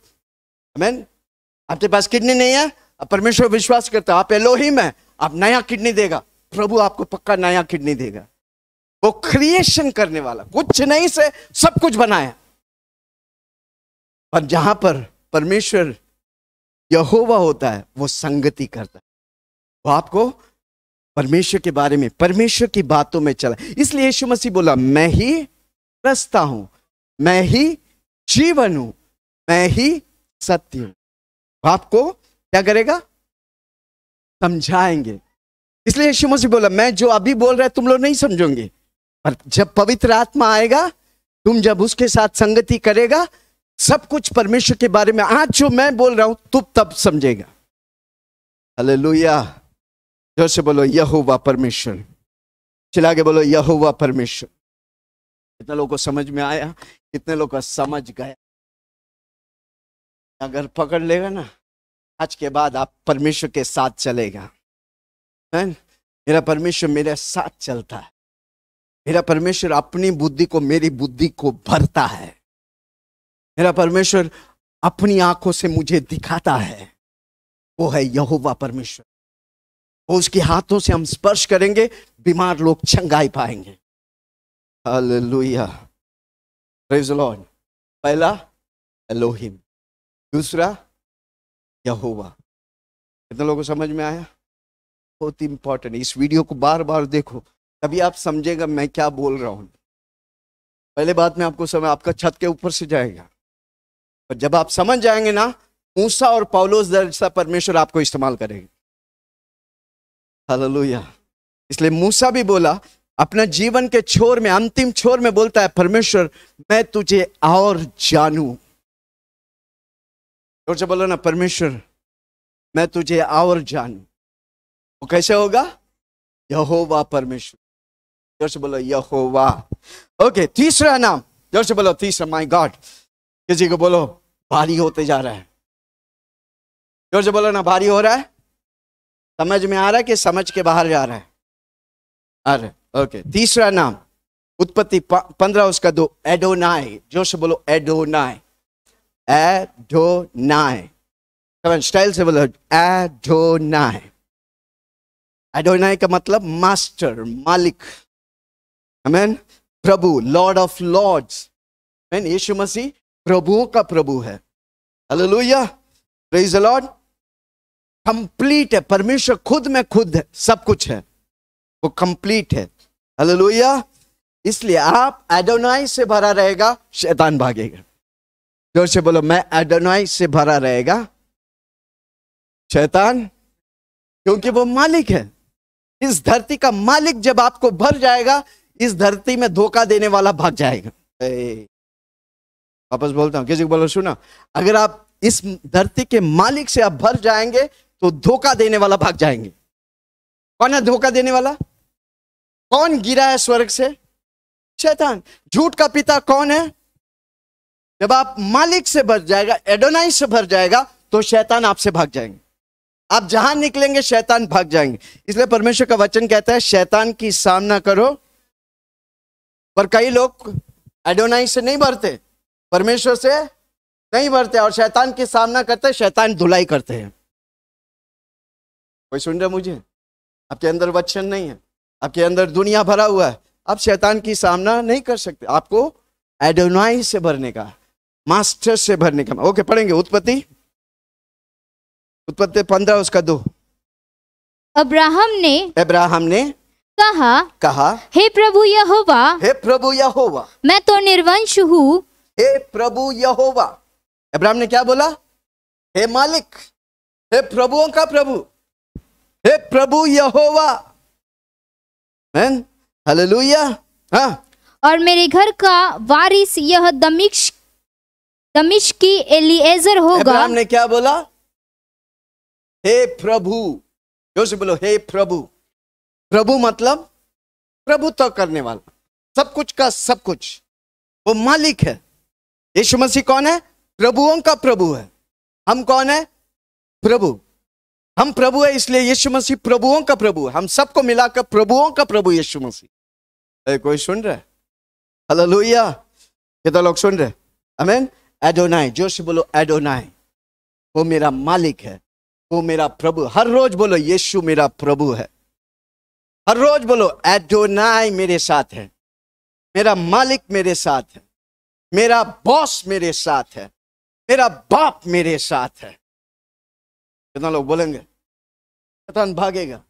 आपके पास किडनी नहीं है परमेश्वर विश्वास करता है आप एलोहिम है आप नया किडनी देगा प्रभु आपको पक्का नया किडनी देगा वो क्रिएशन करने वाला कुछ नहीं से सब कुछ बनाया पर जहां पर परमेश्वर यहोवा होता है वो संगति करता है वो आपको परमेश्वर के बारे में परमेश्वर की बातों में चला इसलिए यीशु मसीह बोला मैं ही रस्ता हूं मैं ही जीवन हूं मैं ही सत्य हूं आपको क्या करेगा समझाएंगे इसलिए यीशु मसीह बोला मैं जो अभी बोल रहा तुम लोग नहीं समझोगे पर जब पवित्र आत्मा आएगा तुम जब उसके साथ संगति करेगा सब कुछ परमेश्वर के बारे में आज जो मैं बोल रहा हूं तुम तब समझेगा अले जो से बोलो यह परमेश्वर चला के बोलो यह परमेश्वर कितने लोगों को समझ में आया कितने लोग का समझ गया अगर पकड़ लेगा ना आज के बाद आप परमेश्वर के साथ चलेगा मेरा परमेश्वर मेरे साथ चलता है मेरा परमेश्वर अपनी बुद्धि को मेरी बुद्धि को भरता है मेरा परमेश्वर अपनी आंखों से मुझे दिखाता है वो है यहोवा परमेश्वर वो उसके हाथों से हम स्पर्श करेंगे बीमार लोग चंगाई पाएंगे पहला एलोहिम दूसरा यहोवा कितने लोगों को समझ में आया बहुत इंपॉर्टेंट इस वीडियो को बार बार देखो तभी आप समझेगा मैं क्या बोल रहा हूँ पहले बात में आपको समय आपका छत के ऊपर से जाएगा पर जब आप समझ जाएंगे ना मूसा और पौलोस दर्जा परमेश्वर आपको इस्तेमाल करेगा हालेलुया इसलिए मूसा भी बोला अपना जीवन के छोर में अंतिम छोर में बोलता है परमेश्वर मैं तुझे और जानू और से बोलो ना परमेश्वर मैं तुझे और जानू वो कैसे होगा यहोवा परमेश्वर जोर से बोलो यहोवा ओके तीसरा नाम जोर से बोलो तीसरा माय गॉड किसी को बोलो भारी होते जा रहा है जोर से बोलो ना भारी हो रहा है समझ में आ रहा है कि समझ के बाहर जा रहा है अरे ओके तीसरा नाम उत्पत्ति पंद्रह उसका दो एडोनाई जोर से बोलो एडोनाई Adonai. on, स्टाइल से बोलो Adonai. Adonai का मतलब मास्टर मालिक Amen. प्रभु लॉर्ड ऑफ Lords. Amen. यीशु मसीह प्रभुओं का प्रभु है Hallelujah. Praise the Lord. Complete है परमेश्वर खुद में खुद है सब कुछ है वो कंप्लीट है हालेलुया इसलिए आप एडोनाई से भरा रहेगा शैतान भागेगा जोर से बोलो मैं एडोनाई से भरा रहेगा शैतान क्योंकि वो मालिक है इस धरती का मालिक जब आपको भर जाएगा इस धरती में धोखा देने वाला भाग जाएगा वापस बोलता हूं किसी को बोलो सुना अगर आप इस धरती के मालिक से आप भर जाएंगे तो धोखा देने वाला भाग जाएंगे कौन है धोखा देने वाला कौन गिरा है स्वर्ग से शैतान झूठ का पिता कौन है जब आप मालिक से भर जाएगा एडोनाई से भर जाएगा तो शैतान आपसे भाग जाएंगे आप जहां निकलेंगे शैतान भाग जाएंगे इसलिए परमेश्वर का वचन कहता है शैतान की सामना करो पर कई लोग एडोनाई से नहीं भरते परमेश्वर से नहीं भरते और शैतान की सामना करते शैतान धुलाई करते हैं कोई सुन रहे मुझे आपके अंदर वचन नहीं है आपके अंदर दुनिया भरा हुआ है आप शैतान की सामना नहीं कर सकते आपको एडोनाई से भरने का मास्टर से भरने का ओके पढ़ेंगे उत्पत्ति उत्पत्ति पंद्रह उसका दो अब्राहम ने अब्राहम ने कहा कहा हे प्रभु यहोवा हे प्रभु यहोवा मैं तो निर्वंश हूँ हे प्रभु यहोवा अब्राहम ने क्या बोला हे मालिक हे प्रभुओं का प्रभु हे प्रभु यहोवा हालेलुया हाँ और मेरे घर का वारिस यह दमिक्ष दमिश की एलिएजर होगा ने क्या बोला हे प्रभु से बोलो हे प्रभु प्रभु मतलब प्रभुत्व तो करने वाला सब कुछ का सब कुछ वो मालिक है यीशु मसीह कौन है प्रभुओं का प्रभु है हम कौन है प्रभु हम प्रभु है इसलिए यीशु मसीह प्रभुओं का प्रभु है हम सबको मिलाकर प्रभुओं का प्रभु यीशु मसीह कोई सुन रहे हलो लोहिया कितना लोग सुन रहे अमेन एडोनाई जोश बोलो एडोनाई वो मेरा मालिक है वो मेरा प्रभु हर रोज बोलो यीशु मेरा प्रभु है हर रोज बोलो एडोनाई मेरे साथ है मेरा मालिक मेरे साथ है मेरा बॉस मेरे साथ है मेरा बाप मेरे साथ है कितना लोग बोलेंगे शैतान भागेगा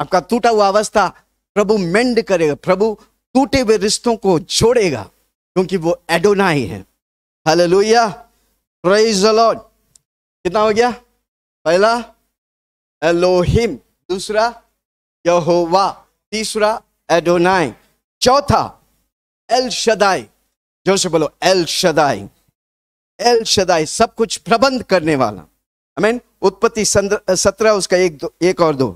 आपका टूटा हुआ अवस्था प्रभु मेंड करेगा प्रभु टूटे हुए रिश्तों को जोड़ेगा क्योंकि वो एडोनाई है हालेलुया प्रेज द लॉर्ड कितना हो गया पहला एलोहिम दूसरा यहोवा तीसरा एडोनाई चौथा एल शदाई जोर से बोलो एल शदाई एल शदाई सब कुछ प्रबंध करने वाला आई मीन उत्पत्ति सत्रह उसका एक दो एक और दो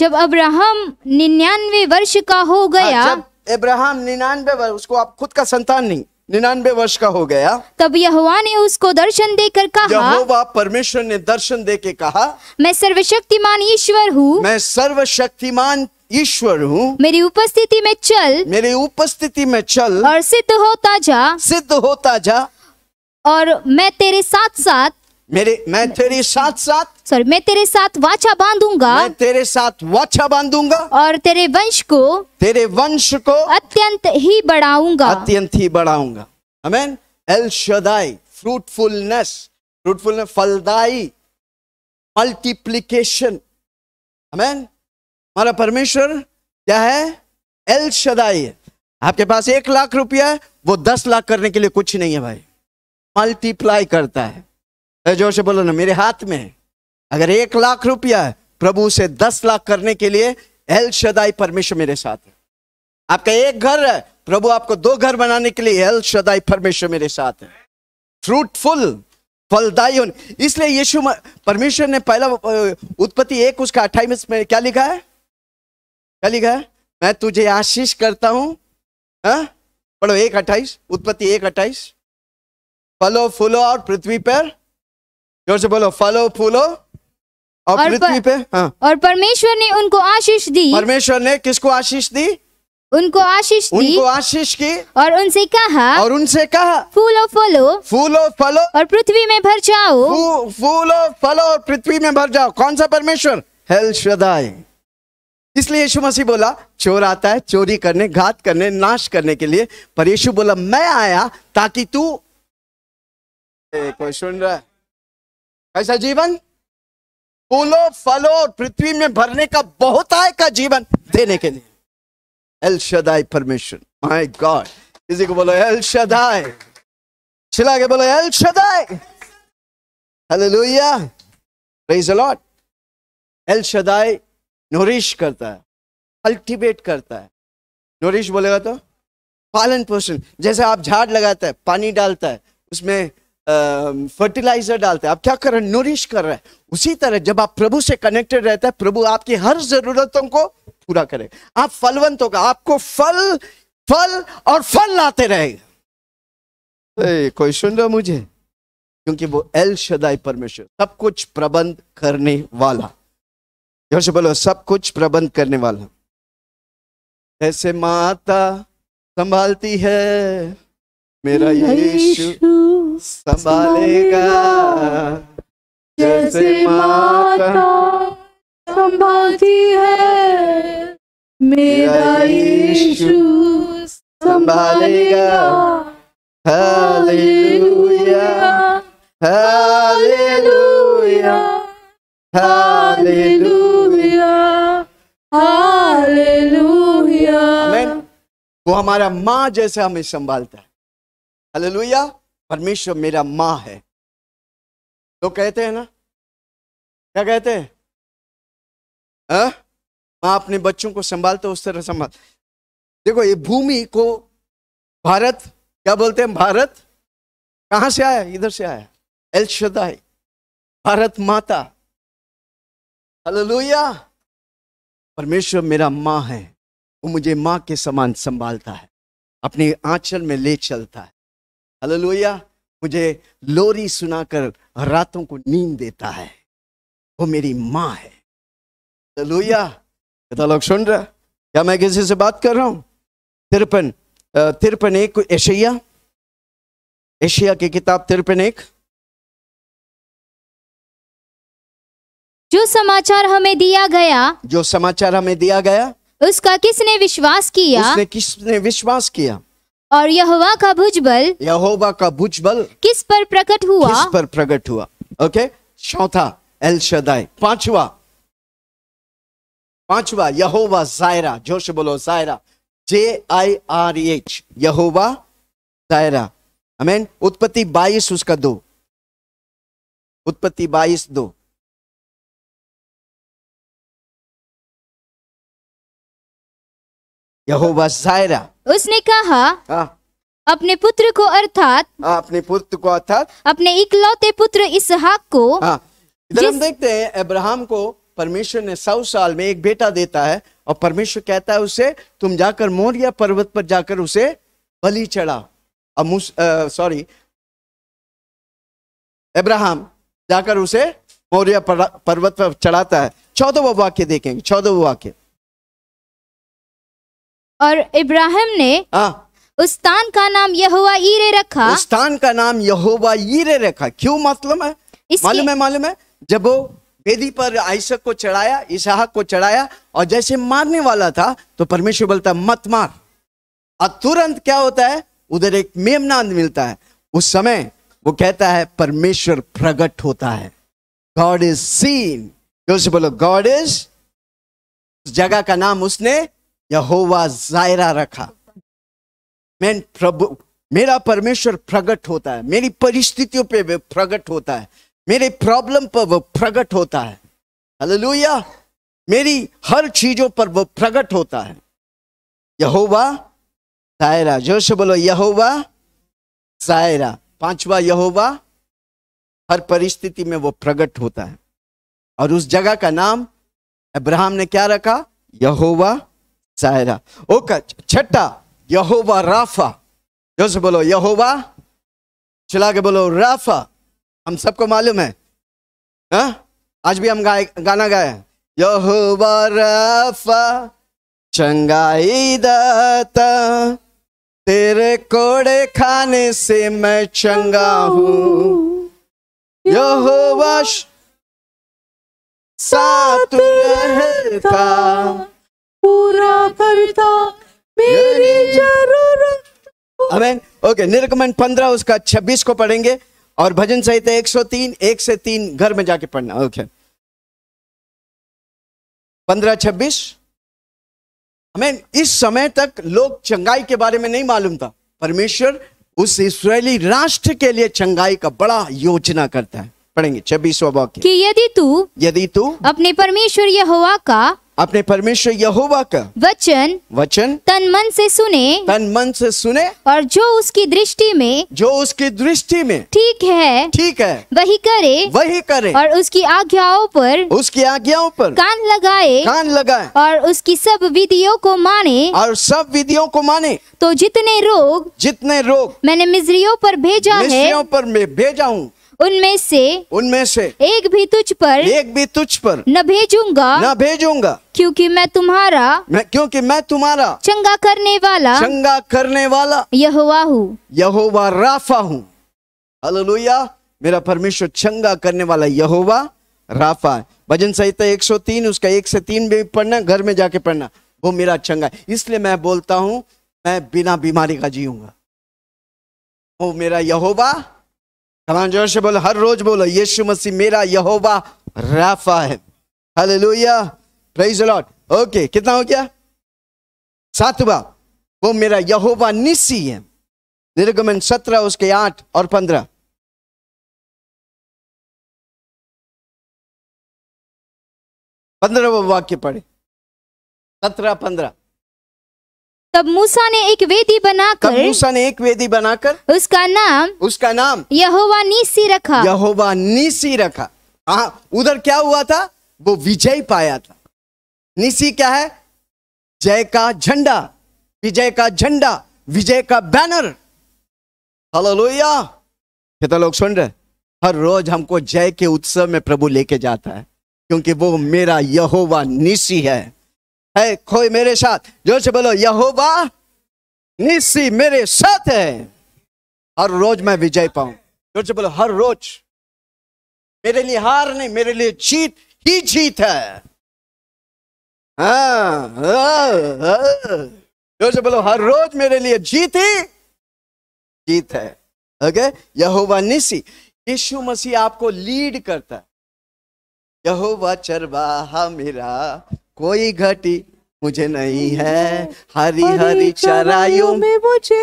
जब अब्राहम निन्यानवे वर्ष का हो हाँ, गया जब इब्राहिम निन्यानवे वर्ष उसको आप खुद का संतान नहीं निन्यानवे वर्ष का हो गया तब यहोवा ने उसको दर्शन देकर कहा यहोवा परमेश्वर ने दर्शन दे के कहा मैं सर्वशक्तिमान ईश्वर हूँ मैं सर्वशक्तिमान ईश्वर हूँ मेरी उपस्थिति में चल मेरी उपस्थिति में चल और सिद्ध होता जा सिद्ध होता जा और मैं तेरे साथ साथ मेरे मैं तेरे साथ साथ सॉरी मैं तेरे साथ वाचा बांधूंगा मैं तेरे साथ वाचा बांधूंगा और तेरे वंश को तेरे वंश को अत्यंत ही बढ़ाऊंगा अत्यंत ही बढ़ाऊंगा amen El Shaddai fruitfulness fruitfulness फलदाई मल्टीप्लीकेशन अमेन हमारा परमेश्वर क्या है एल शदाई है आपके पास एक लाख रुपया है वो दस लाख करने के लिए कुछ नहीं है भाई मल्टीप्लाई करता है जोर से बोलो ना मेरे हाथ में है अगर एक लाख रुपया है प्रभु से दस लाख करने के लिए एल शदाई परमेश्वर मेरे साथ है आपका एक घर है प्रभु आपको दो घर बनाने के लिए एल शदाई परमेश्वर मेरे साथ है फ्रूटफुल फलदायी होने इसलिए यीशु परमेश्वर ने पहला उत्पत्ति एक उसका अट्ठाईस में क्या लिखा है क्या लिखा है मैं तुझे आशीष करता हूं हा? पढ़ो एक अट्ठाईस उत्पत्ति एक अट्ठाईस फलो फूलो और पृथ्वी पर जोर से बोलो फलो फूलो और पृथ्वी पे हाँ और परमेश्वर ने उनको आशीष दी परमेश्वर ने किसको आशीष दी उनको आशीष दी उनको आशीष की और उनसे कहा और उनसे कहा फूलो फलो फूलो फलो और पृथ्वी में भर जाओ फू, फूलो फलो और पृथ्वी में भर जाओ कौन सा परमेश्वर हेल श्रदाई इसलिए यीशु मसीह बोला चोर आता है चोरी करने घात करने नाश करने के लिए पर यीशु बोला मैं आया ताकि तू कोई सुन रहा है कैसा जीवन फूलों फलों और पृथ्वी में भरने का बहुत आय का जीवन देने के लिए एल शदाई परमेश्वर माई गॉड किसी को बोलो एल शदाई छिला के बोलो El Shaddai hallelujah praise Lord El Shaddai nourish करता है कल्टिवेट करता है नोरिश बोलेगा तो पालन पोषण जैसे आप झाड़ लगाता है पानी डालता है उसमें फर्टिलाइजर डालता है आप क्या कर रहे हैं नोरिश कर रहे हैं उसी तरह जब आप प्रभु से कनेक्टेड रहता है प्रभु आपकी हर जरूरतों को पूरा करे आप फलवंत होगा आपको फल फल और फल लाते रहे कोई सुन रहा मुझे क्योंकि वो एल शदाई परमेश्वर सब कुछ प्रबंध करने वाला जोर से बोलो सब कुछ प्रबंध करने वाला ऐसे माता संभालती है मेरा यीशु संभालेगा जैसे माता संभालती है मेरा यीशु संभालेगा हालेलुया हालेलुया हालेलुया हालेलुया वो हमारा माँ जैसे हमें संभालता है हालेलुया परमेश्वर मेरा माँ है तो कहते हैं ना क्या कहते हैं आ? हाँ? माँ अपने बच्चों को संभालते उस तरह संभाल देखो ये भूमि को भारत क्या बोलते हैं भारत कहाँ से आया इधर से आया एल शदाई भारत माता हलोया परमेश्वर मेरा माँ है वो मुझे माँ के समान संभालता है अपने आंचल में ले चलता है हलोया मुझे लोरी सुनाकर रातों को नींद देता है वो मेरी माँ है लोहिया लोग सुन रहा क्या मैं किसी से बात कर रहा हूं तिरपन तिरपन एक एशिया एशिया की किताब तिरपन एक जो समाचार हमें दिया गया जो समाचार हमें दिया गया उसका किसने विश्वास किया उसने किसने विश्वास किया और यहोवा का भुजबल यहोवा का भुजबल किस पर प्रकट हुआ किस पर प्रकट हुआ ओके चौथा एल शदाई पांचवा पांचवा यहोवा जायरा जोश बोलो Jireh J I R H यहोवा जायरा मीन उत्पत्ति बाईस उसका दो उत्पत्ति बाईस दो यहोवा सायरा उसने कहा हाँ। अपने पुत्र को अर्थात हाँ, अपने पुत्र को अर्थात अपने इकलौते पुत्र इसहाक को हाँ। इधर हम देखते हैं अब्राहम को परमेश्वर ने सौ साल में एक बेटा देता है और परमेश्वर कहता है उसे तुम जाकर मोरिया पर्वत पर जाकर उसे बलि चढ़ा अब सॉरी अब्राहम जाकर उसे मौर्य पर्वत पर चढ़ाता है चौदह वाक्य देखेंगे चौदह वाक्य और इब्राहिम ने आ? उस स्थान का नाम यहोवा ईरे रखा उस स्थान का नाम यहोवा ईरे रखा क्यों मतलब है मालूम है मालूम है जब वो वेदी पर आयसक को चढ़ाया इसहाक को चढ़ाया और जैसे मारने वाला था तो परमेश्वर बोलता मत मार और तुरंत क्या होता है उधर एक मेमनांद मिलता है उस समय वो कहता है परमेश्वर प्रकट होता है गॉड इज सीन क्यों से बोलो गॉड इज जगह का नाम उसने यहोवा जायरा रखा मैं प्रभु मेरा परमेश्वर प्रकट होता है मेरी परिस्थितियों पे वह प्रकट होता है मेरे प्रॉब्लम पर वह प्रकट होता है हालेलुया मेरी हर चीजों पर वह प्रकट होता है यहोवा जायरा जोर से बोलो यहोवा जायरा पांचवा यहोवा हर परिस्थिति में वो प्रकट होता है और उस जगह का नाम अब्राहम ने क्या रखा यहोवा जाएगा ओका छठा यहोवा राफा जो से बोलो यहोवा चला के बोलो राफा हम सबको मालूम है हा? आज भी हम गाए गाना गाए यहोवा राफा चंगाई दाता तेरे कोड़े खाने से मैं चंगा हूं यहोवा सात रहता पूरा करता मेरी जरूरत अबे ओके निर्गमन पंद्रह उसका छब्बीस को पढ़ेंगे और भजन सहित एक सौ तीन एक से तीन घर में जाके पढ़ना ओके पंद्रह छब्बीस हमें इस समय तक लोग चंगाई के बारे में नहीं मालूम था परमेश्वर उस इसराइली राष्ट्र के लिए चंगाई का बड़ा योजना करता है पढ़ेंगे छब्बीसवा कि यदि तू यदि तू अपने परमेश्वर यहोवा का अपने परमेश्वर यहोवा का वचन वचन तन मन से सुने तन मन से सुने और जो उसकी दृष्टि में जो उसकी दृष्टि में ठीक है ठीक है वही करे वही करे और उसकी आज्ञाओं पर उसकी आज्ञाओं पर कान लगाए कान लगाए और उसकी सब विधियों को माने और सब विधियों को माने तो जितने रोग जितने रोग मैंने मिजरियों पर भेजा है पर मैं भेजा हूँ उनमें से उनमें से एक भी तुझ पर एक भी तुझ पर न भेजूंगा न भेजूंगा क्योंकि मैं तुम्हारा मैं क्योंकि मैं तुम्हारा चंगा करने वाला चंगा करने वाला यहोवा हूँ यहोवा राफा हूँ हालेलुया मेरा परमेश्वर चंगा करने वाला यहोवा राफा है भजन संहिता 103 उसका एक से तीन भी पढ़ना घर में जाके पढ़ना वो मेरा चंगा है इसलिए मैं बोलता हूँ मैं बिना बीमारी का जीऊंगा वो मेरा यहोवा कमान जोर से बोलो हर रोज बोलो यीशु मसीह मेरा यहोवा राफा है हालेलुया प्रेज लॉर्ड ओके कितना हो गया सातवा वो मेरा यहोवा निसी है निर्गमन सत्रह उसके आठ और पंद्रह पंद्रह वाक्य पढ़े सत्रह पंद्रह तब मूसा ने एक वेदी बनाकर मूसा ने एक वेदी बनाकर उसका नाम उसका नाम यहोवा नीसी रखा यहोवा नीसी रखा हाँ उधर क्या हुआ था वो विजय पाया था निसी क्या है जय का झंडा विजय का झंडा विजय का बैनर हलो कितना लोग सुन रहे हर रोज हमको जय के उत्सव में प्रभु लेके जाता है क्योंकि वो मेरा यहोवा निसी है है कोई मेरे साथ जोर से बोलो यहोवा निसी मेरे साथ है हर रोज मैं विजय पाऊं जोर से बोलो हर रोज मेरे लिए हार नहीं मेरे लिए जीत ही जीत है हाँ, हाँ, हाँ। जोर से बोलो हर रोज मेरे लिए जीत ही जीत है ओके यहोवा निसी यीशु मसीह आपको लीड करता है यहोवा चरवाहा मेरा कोई घटी मुझे नहीं है हरी हरी चरायू में मुझे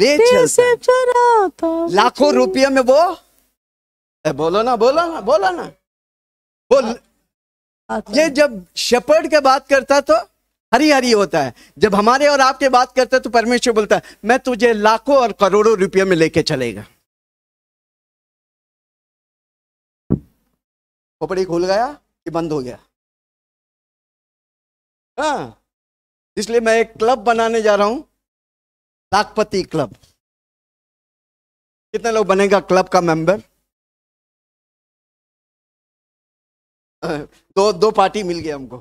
ले चलता लाखों रुपये में वो ए, बोलो ना बोलो ना बोलो ना बोल ये जब शपट के बात करता तो हरी हरी होता है जब हमारे और आपके बात करते तो परमेश्वर बोलता है मैं तुझे लाखों और करोड़ों रुपये में लेके चलेगा खोपड़ी खुल गया कि बंद हो गया हाँ इसलिए मैं एक क्लब बनाने जा रहा हूं लाखपति क्लब कितने लोग बनेगा क्लब का मेंबर दो दो पार्टी मिल गई हमको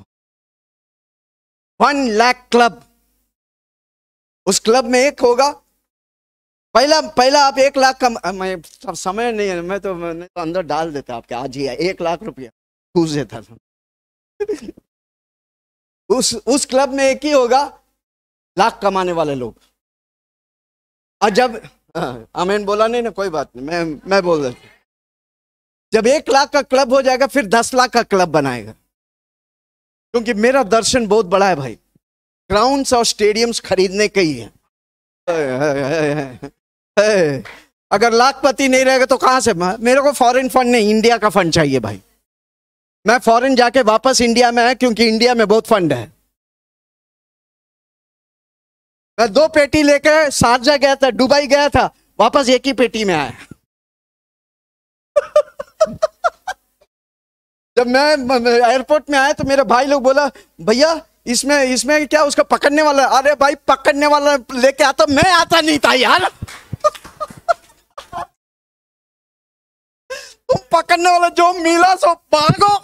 वन लाख क्लब उस क्लब में एक होगा पहला पहला आप एक लाख का मैं समय नहीं है मैं तो, मैं तो अंदर डाल देता आपके आज ही एक लाख रुपया घूस देता था उस उस क्लब में एक ही होगा लाख कमाने वाले लोग और जब अमेन हाँ, बोला नहीं ना कोई बात नहीं मैं मैं बोल रहा जब एक लाख का क्लब हो जाएगा फिर दस लाख का क्लब बनाएगा क्योंकि मेरा दर्शन बहुत बड़ा है भाई ग्राउंड्स और स्टेडियम्स खरीदने के ही है अगर लाखपति नहीं रहेगा तो कहां से मेरे को फॉरेन फंड नहीं इंडिया का फंड चाहिए भाई मैं फॉरेन जाके वापस इंडिया में आया क्योंकि इंडिया में बहुत फंड है मैं दो पेटी लेकर शारजा गया था दुबई गया था वापस एक ही पेटी में आया जब मैं एयरपोर्ट में आया तो मेरे भाई लोग बोला भैया इसमें इसमें क्या उसका पकड़ने वाला अरे भाई पकड़ने वाला लेके आता मैं आता नहीं था यार पकड़ने वाला जो मिला सो भागो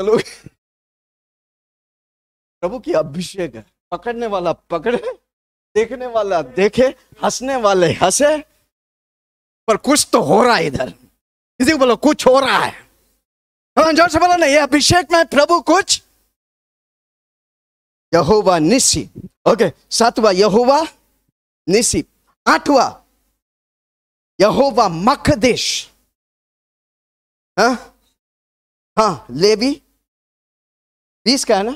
चलो प्रभु की अभिषेक है पकड़ने वाला पकड़े देखने वाला देखे हंसने वाले हंसे पर कुछ तो हो रहा है इधर किसी को बोलो कुछ हो रहा है हाँ, जोर से बोला नहीं अभिषेक में प्रभु कुछ यहोवा निसी ओके सातवा यहोवा निसी आठवा यहोवा मख हाँ हाँ लेवी बीस का है ना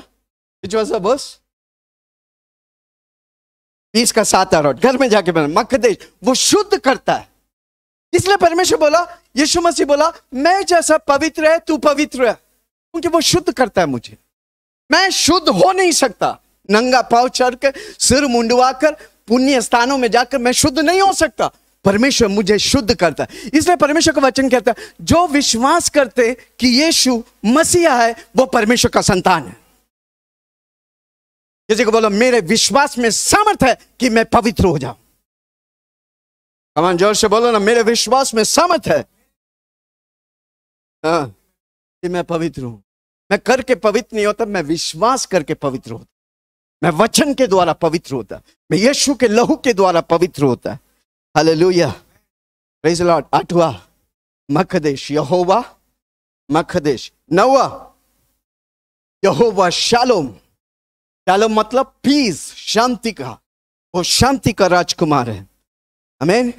विच वॉज बस बीस का सात आरोप घर में जाके बना देश वो शुद्ध करता है इसलिए परमेश्वर बोला यीशु मसीह बोला मैं जैसा पवित्र है तू पवित्र है क्योंकि वो शुद्ध करता है मुझे मैं शुद्ध हो नहीं सकता नंगा पाव चढ़ कर सिर मुंडवा कर पुण्य स्थानों में जाकर मैं शुद्ध नहीं हो सकता परमेश्वर मुझे शुद्ध करता है इसलिए परमेश्वर का वचन कहता है जो विश्वास करते कि यीशु मसीहा है वो परमेश्वर का संतान है किसी को बोलो मेरे विश्वास में सामर्थ है कि मैं पवित्र हो जाऊं कमान जोर से बोलो ना मेरे विश्वास में सामर्थ है हाँ, कि मैं पवित्र हूं मैं करके पवित्र नहीं होता मैं विश्वास करके पवित्र होता मैं वचन के द्वारा पवित्र होता मैं यीशु के लहू के द्वारा पवित्र होता हले लोहिया आठवा मखदेश यहोवा मखदेश नवा यहोवा शालोम शालोम मतलब पीस शांति का वो शांति का राजकुमार है हमें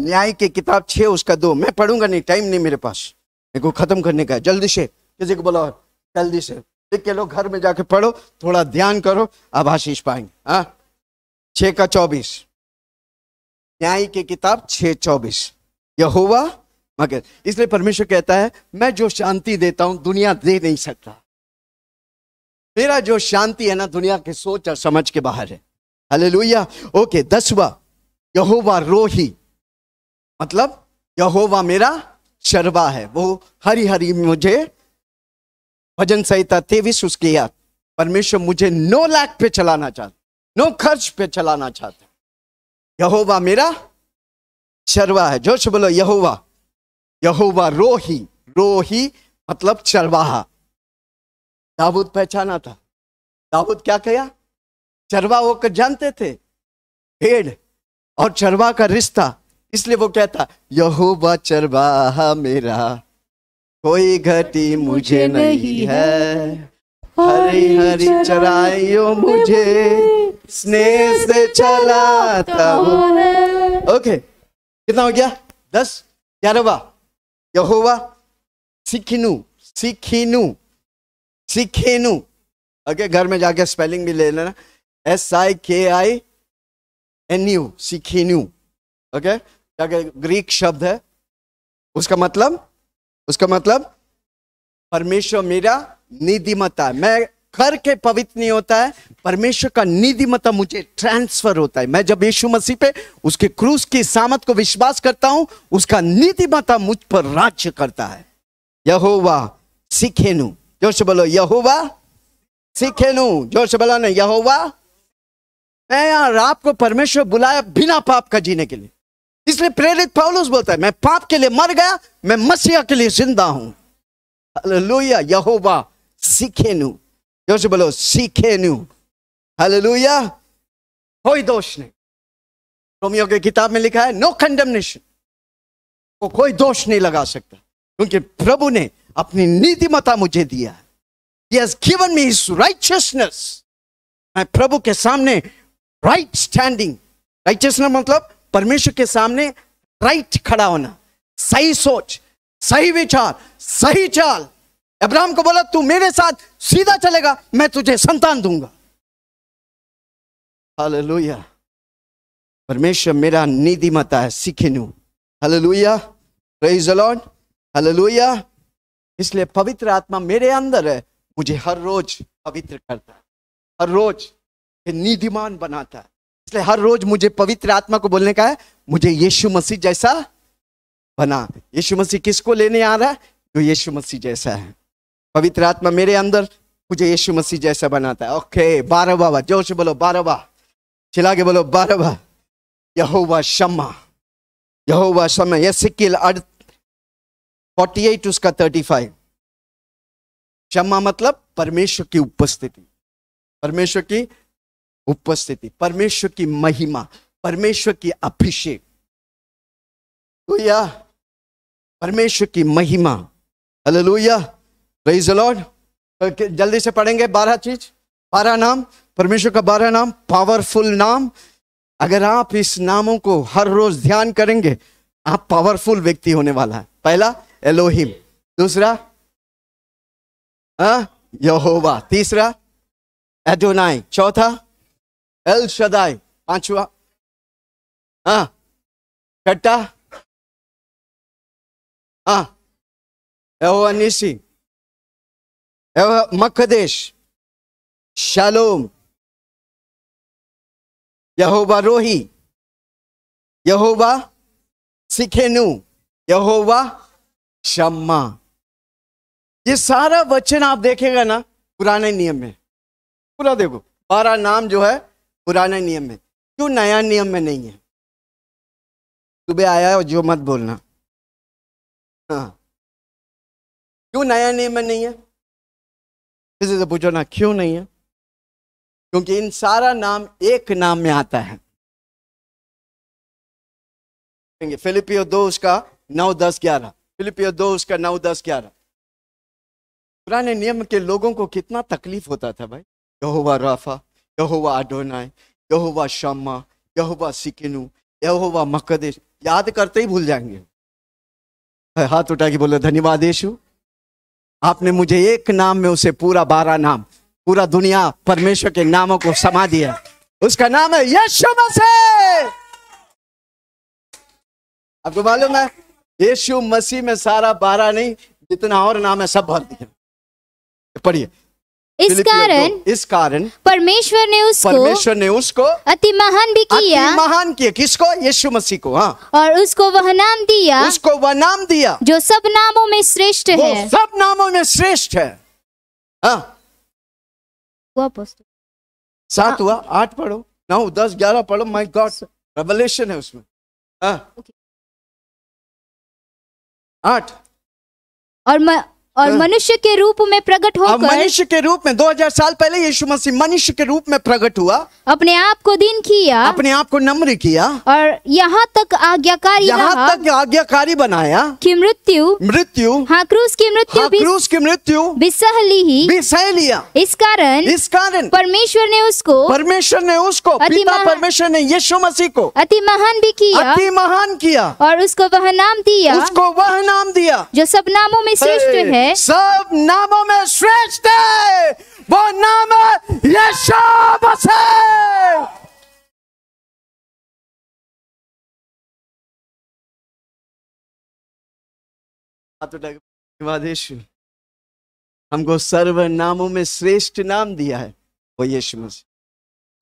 न्याय की किताब छे उसका दो मैं पढ़ूंगा नहीं टाइम नहीं मेरे पास मेरे को खत्म करने का है जल्दी से किसी को बोलो जल्दी से लिख के लो घर में जाके पढ़ो थोड़ा ध्यान करो अब आशीष पाएंगे हाँ छ का चौबीस न्याय की किताब छ चौबीस यह हुआ मगर इसलिए परमेश्वर कहता है मैं जो शांति देता हूं दुनिया दे नहीं सकता मेरा जो शांति है ना दुनिया के सोच और समझ के बाहर है हले ओके दसवा यहोवा रोही मतलब यहोवा मेरा शर्वा है वो हरी हरी मुझे भजन संहिता तेवीस उसके याद परमेश्वर मुझे नो लाख पे चलाना चाहता नो खर्च पे चलाना चाहता यहोवा मेरा चरवा है जोश बोलो यहोवा यहोवा रोही रोही मतलब चरवाहा दाऊद पहचाना था दाऊद क्या कहा चरवा होकर जानते थे भेड़ और चरवा का रिश्ता इसलिए वो कहता यहोवा चरवाहा मेरा कोई घटी मुझे नहीं है हरी हरी चराइयो मुझे स्नेह से चलाता हूँ ओके कितना हो गया दस ग्यारहवा यहोवा सिखिनु सिखिनु सिखेनु ओके घर में जाके स्पेलिंग भी ले लेना S I K I N U सिखिनु ओके जाके ग्रीक शब्द है उसका मतलब उसका मतलब परमेश्वर मेरा निधिमता मैं घर के पवित्र नहीं होता है परमेश्वर का निधिमता मुझे ट्रांसफर होता है मैं जब यीशु मसीह पे उसके क्रूस की सामत को विश्वास करता हूं उसका निधिमता मुझ पर राज्य करता है यहोवा सीखेनु जोर से बोलो यहोवा सीखेनु जोर से बोला नहीं यहोवा मैं यार आपको परमेश्वर बुलाया बिना पाप का जीने के लिए इसलिए प्रेरित पौलुस बोलता है मैं पाप के लिए मर गया मैं मसीहा के लिए जिंदा हूं हालेलुया यहोवा सीखे नू जो से बोलो सीखे नू हालेलुया कोई दोष नहीं रोमियो की किताब में लिखा है नो कंडेमनेशन को कोई दोष नहीं लगा सकता क्योंकि प्रभु ने अपनी नीतिमता मुझे दिया है गिवन मी हिज राइटियसनेस मैं प्रभु के सामने राइट स्टैंडिंग राइटियसनेस मतलब परमेश्वर के सामने राइट खड़ा होना सही सोच सही विचार सही चाल अब्राहम को बोला तू मेरे साथ सीधा चलेगा मैं तुझे संतान दूंगा हालेलुया परमेश्वर मेरा निधि मता है नू हालेलुया प्रेज लॉर्ड हालेलुया इसलिए पवित्र आत्मा मेरे अंदर है मुझे हर रोज पवित्र करता है हर रोज निधिमान बनाता है इसलिए हर रोज मुझे पवित्र आत्मा को बोलने का है मुझे यीशु मसीह जैसा बना यीशु मसीह किसको लेने आ रहा है जो यीशु मसीह जैसा है पवित्र आत्मा मेरे अंदर मुझे यीशु मसीह जैसा बनाता है ओके बारह बाबा जोश बोलो बारह बा चिला के बोलो बारह बा यहोवा शम्मा यहोवा शम्मा यह सिक्किल फोर्टी एट उसका थर्टी फाइव शम्मा मतलब परमेश्वर की उपस्थिति परमेश्वर की उपस्थिति परमेश्वर की महिमा परमेश्वर की अभिषेक तो या परमेश्वर की महिमा हलोया जल्दी से पढ़ेंगे बारह चीज बारह नाम परमेश्वर का बारह नाम पावरफुल नाम अगर आप इस नामों को हर रोज ध्यान करेंगे आप पावरफुल व्यक्ति होने वाला है पहला एलोहिम दूसरा यहोवा तीसरा एडोनाई चौथा एल शदाई पांचवा हाँ छठा हाँ एहो निशी एहो मकदेश शालोम यहोवा रोही यहोवा सिखेनु यहोवा शम्मा ये सारा वचन आप देखेगा ना पुराने नियम में पूरा देखो बारह नाम जो है पुराने नियम में क्यों नया नियम में नहीं है सुबह आया और जो मत बोलना हाँ क्यों नया नियम में नहीं है किसी से पूछो ना क्यों नहीं है क्योंकि इन सारा नाम एक नाम में आता है फिलिपियो दो उसका नौ दस ग्यारह फिलिपियो दो उसका नौ दस ग्यारह पुराने नियम के लोगों को कितना तकलीफ होता था भाई यहोवा राफा यहोवा अडोनाय यहोवा शम्मा यहोवा सिकिनु यहोवा मकदेश याद करते ही भूल जाएंगे हाथ उठा के बोले धन्यवाद यीशु आपने मुझे एक नाम में उसे पूरा बारह नाम पूरा दुनिया परमेश्वर के नामों को समा दिया उसका नाम है यशु मसीह आपको मालूम है यीशु मसीह में सारा बारह नहीं जितना और नाम है सब भर दिया पढ़िए इस कारण इस कारण परमेश्वर ने उसको परमेश्वर ने उसको अति महान भी किया अति महान किया किसको यीशु मसीह को हाँ और उसको वह नाम दिया उसको वह नाम दिया जो सब नामों में श्रेष्ठ है सब नामों में श्रेष्ठ है हाँ सात हाँ। हुआ आठ पढ़ो नौ दस ग्यारह पढ़ो माय गॉड रेवलेशन है उसमें हाँ आठ और और हाँ। मनुष्य के रूप में प्रकट हो मनुष्य के रूप में 2000 साल पहले यीशु मसीह मनुष्य के रूप में प्रकट हुआ अपने आप को दिन किया अपने आप को नम्र किया और यहाँ तक आज्ञाकारी यहाँ तक आज्ञाकारी बनाया की मृत्यु मृत्यु हाँ क्रूस की मृत्यु हाँ, क्रूस की मृत्यु सह ली ही सह लिया इस कारण इस कारण परमेश्वर ने उसको परमेश्वर ने उसको परमेश्वर ने यीशु मसीह को अति महान भी किया अति महान किया और उसको वह नाम दिया उसको वह नाम दिया जो सब नामों में श्रेष्ठ है सब नामों में श्रेष्ठ है वो नाम यशा हमको सर्व नामों में श्रेष्ठ नाम दिया है वो यीशु मसीह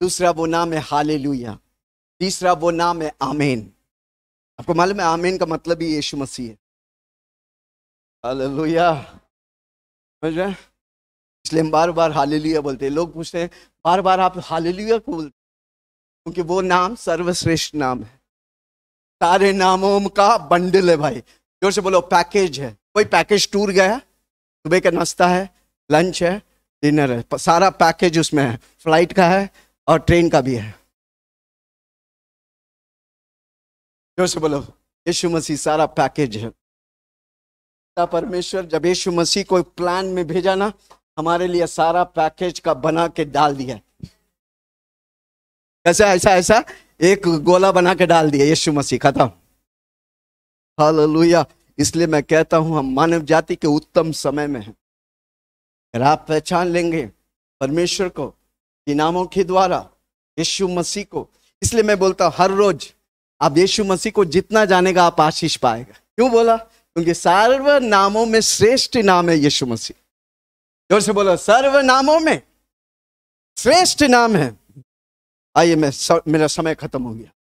दूसरा वो नाम है हालेलुया तीसरा वो नाम है आमेन आपको मालूम है आमेन का मतलब ही यीशु मसीह है हालेलुया समझ रहे इसलिए हम बार बार हालेलुया बोलते हैं लोग पूछते हैं बार बार आप हालेलुया को बोलते क्योंकि वो नाम सर्वश्रेष्ठ नाम है सारे नामों का बंडल है भाई जोर से बोलो पैकेज है कोई पैकेज टूर गया सुबह का नाश्ता है लंच है डिनर है सारा पैकेज उसमें है फ्लाइट का है और ट्रेन का भी है जोर से बोलो यीशु मसीह सारा पैकेज है पिता परमेश्वर जब यीशु मसीह को प्लान में भेजा ना हमारे लिए सारा पैकेज का बना के डाल दिया कैसे ऐसा ऐसा एक गोला बना के डाल दिया यीशु मसीह खत्म हालेलुया इसलिए मैं कहता हूं हम मानव जाति के उत्तम समय में हैं अगर आप पहचान लेंगे परमेश्वर को इनामों के द्वारा यीशु मसीह को इसलिए मैं बोलता हूं हर रोज आप यीशु मसीह को जितना जानेगा आप आशीष पाएगा क्यों बोला क्योंकि सर्व नामों में श्रेष्ठ नाम है यीशु मसीह जोर से बोलो सर्व नामों में श्रेष्ठ नाम है आइए मैं मेरा समय खत्म हो गया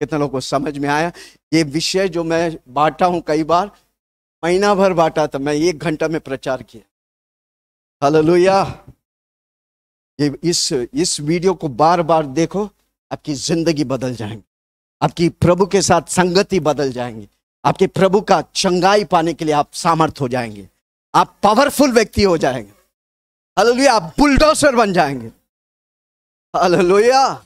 कितने लोगों को समझ में आया ये विषय जो मैं बांटा हूं कई बार महीना भर बांटा था मैं एक घंटा में प्रचार किया हालेलुया ये इस इस वीडियो को बार बार देखो आपकी जिंदगी बदल जाएंगी आपकी प्रभु के साथ संगति बदल जाएंगी आपके प्रभु का चंगाई पाने के लिए आप सामर्थ हो जाएंगे आप पावरफुल व्यक्ति हो जाएंगे हालेलुया आप बुलडोसर बन जाएंगे हालेलुया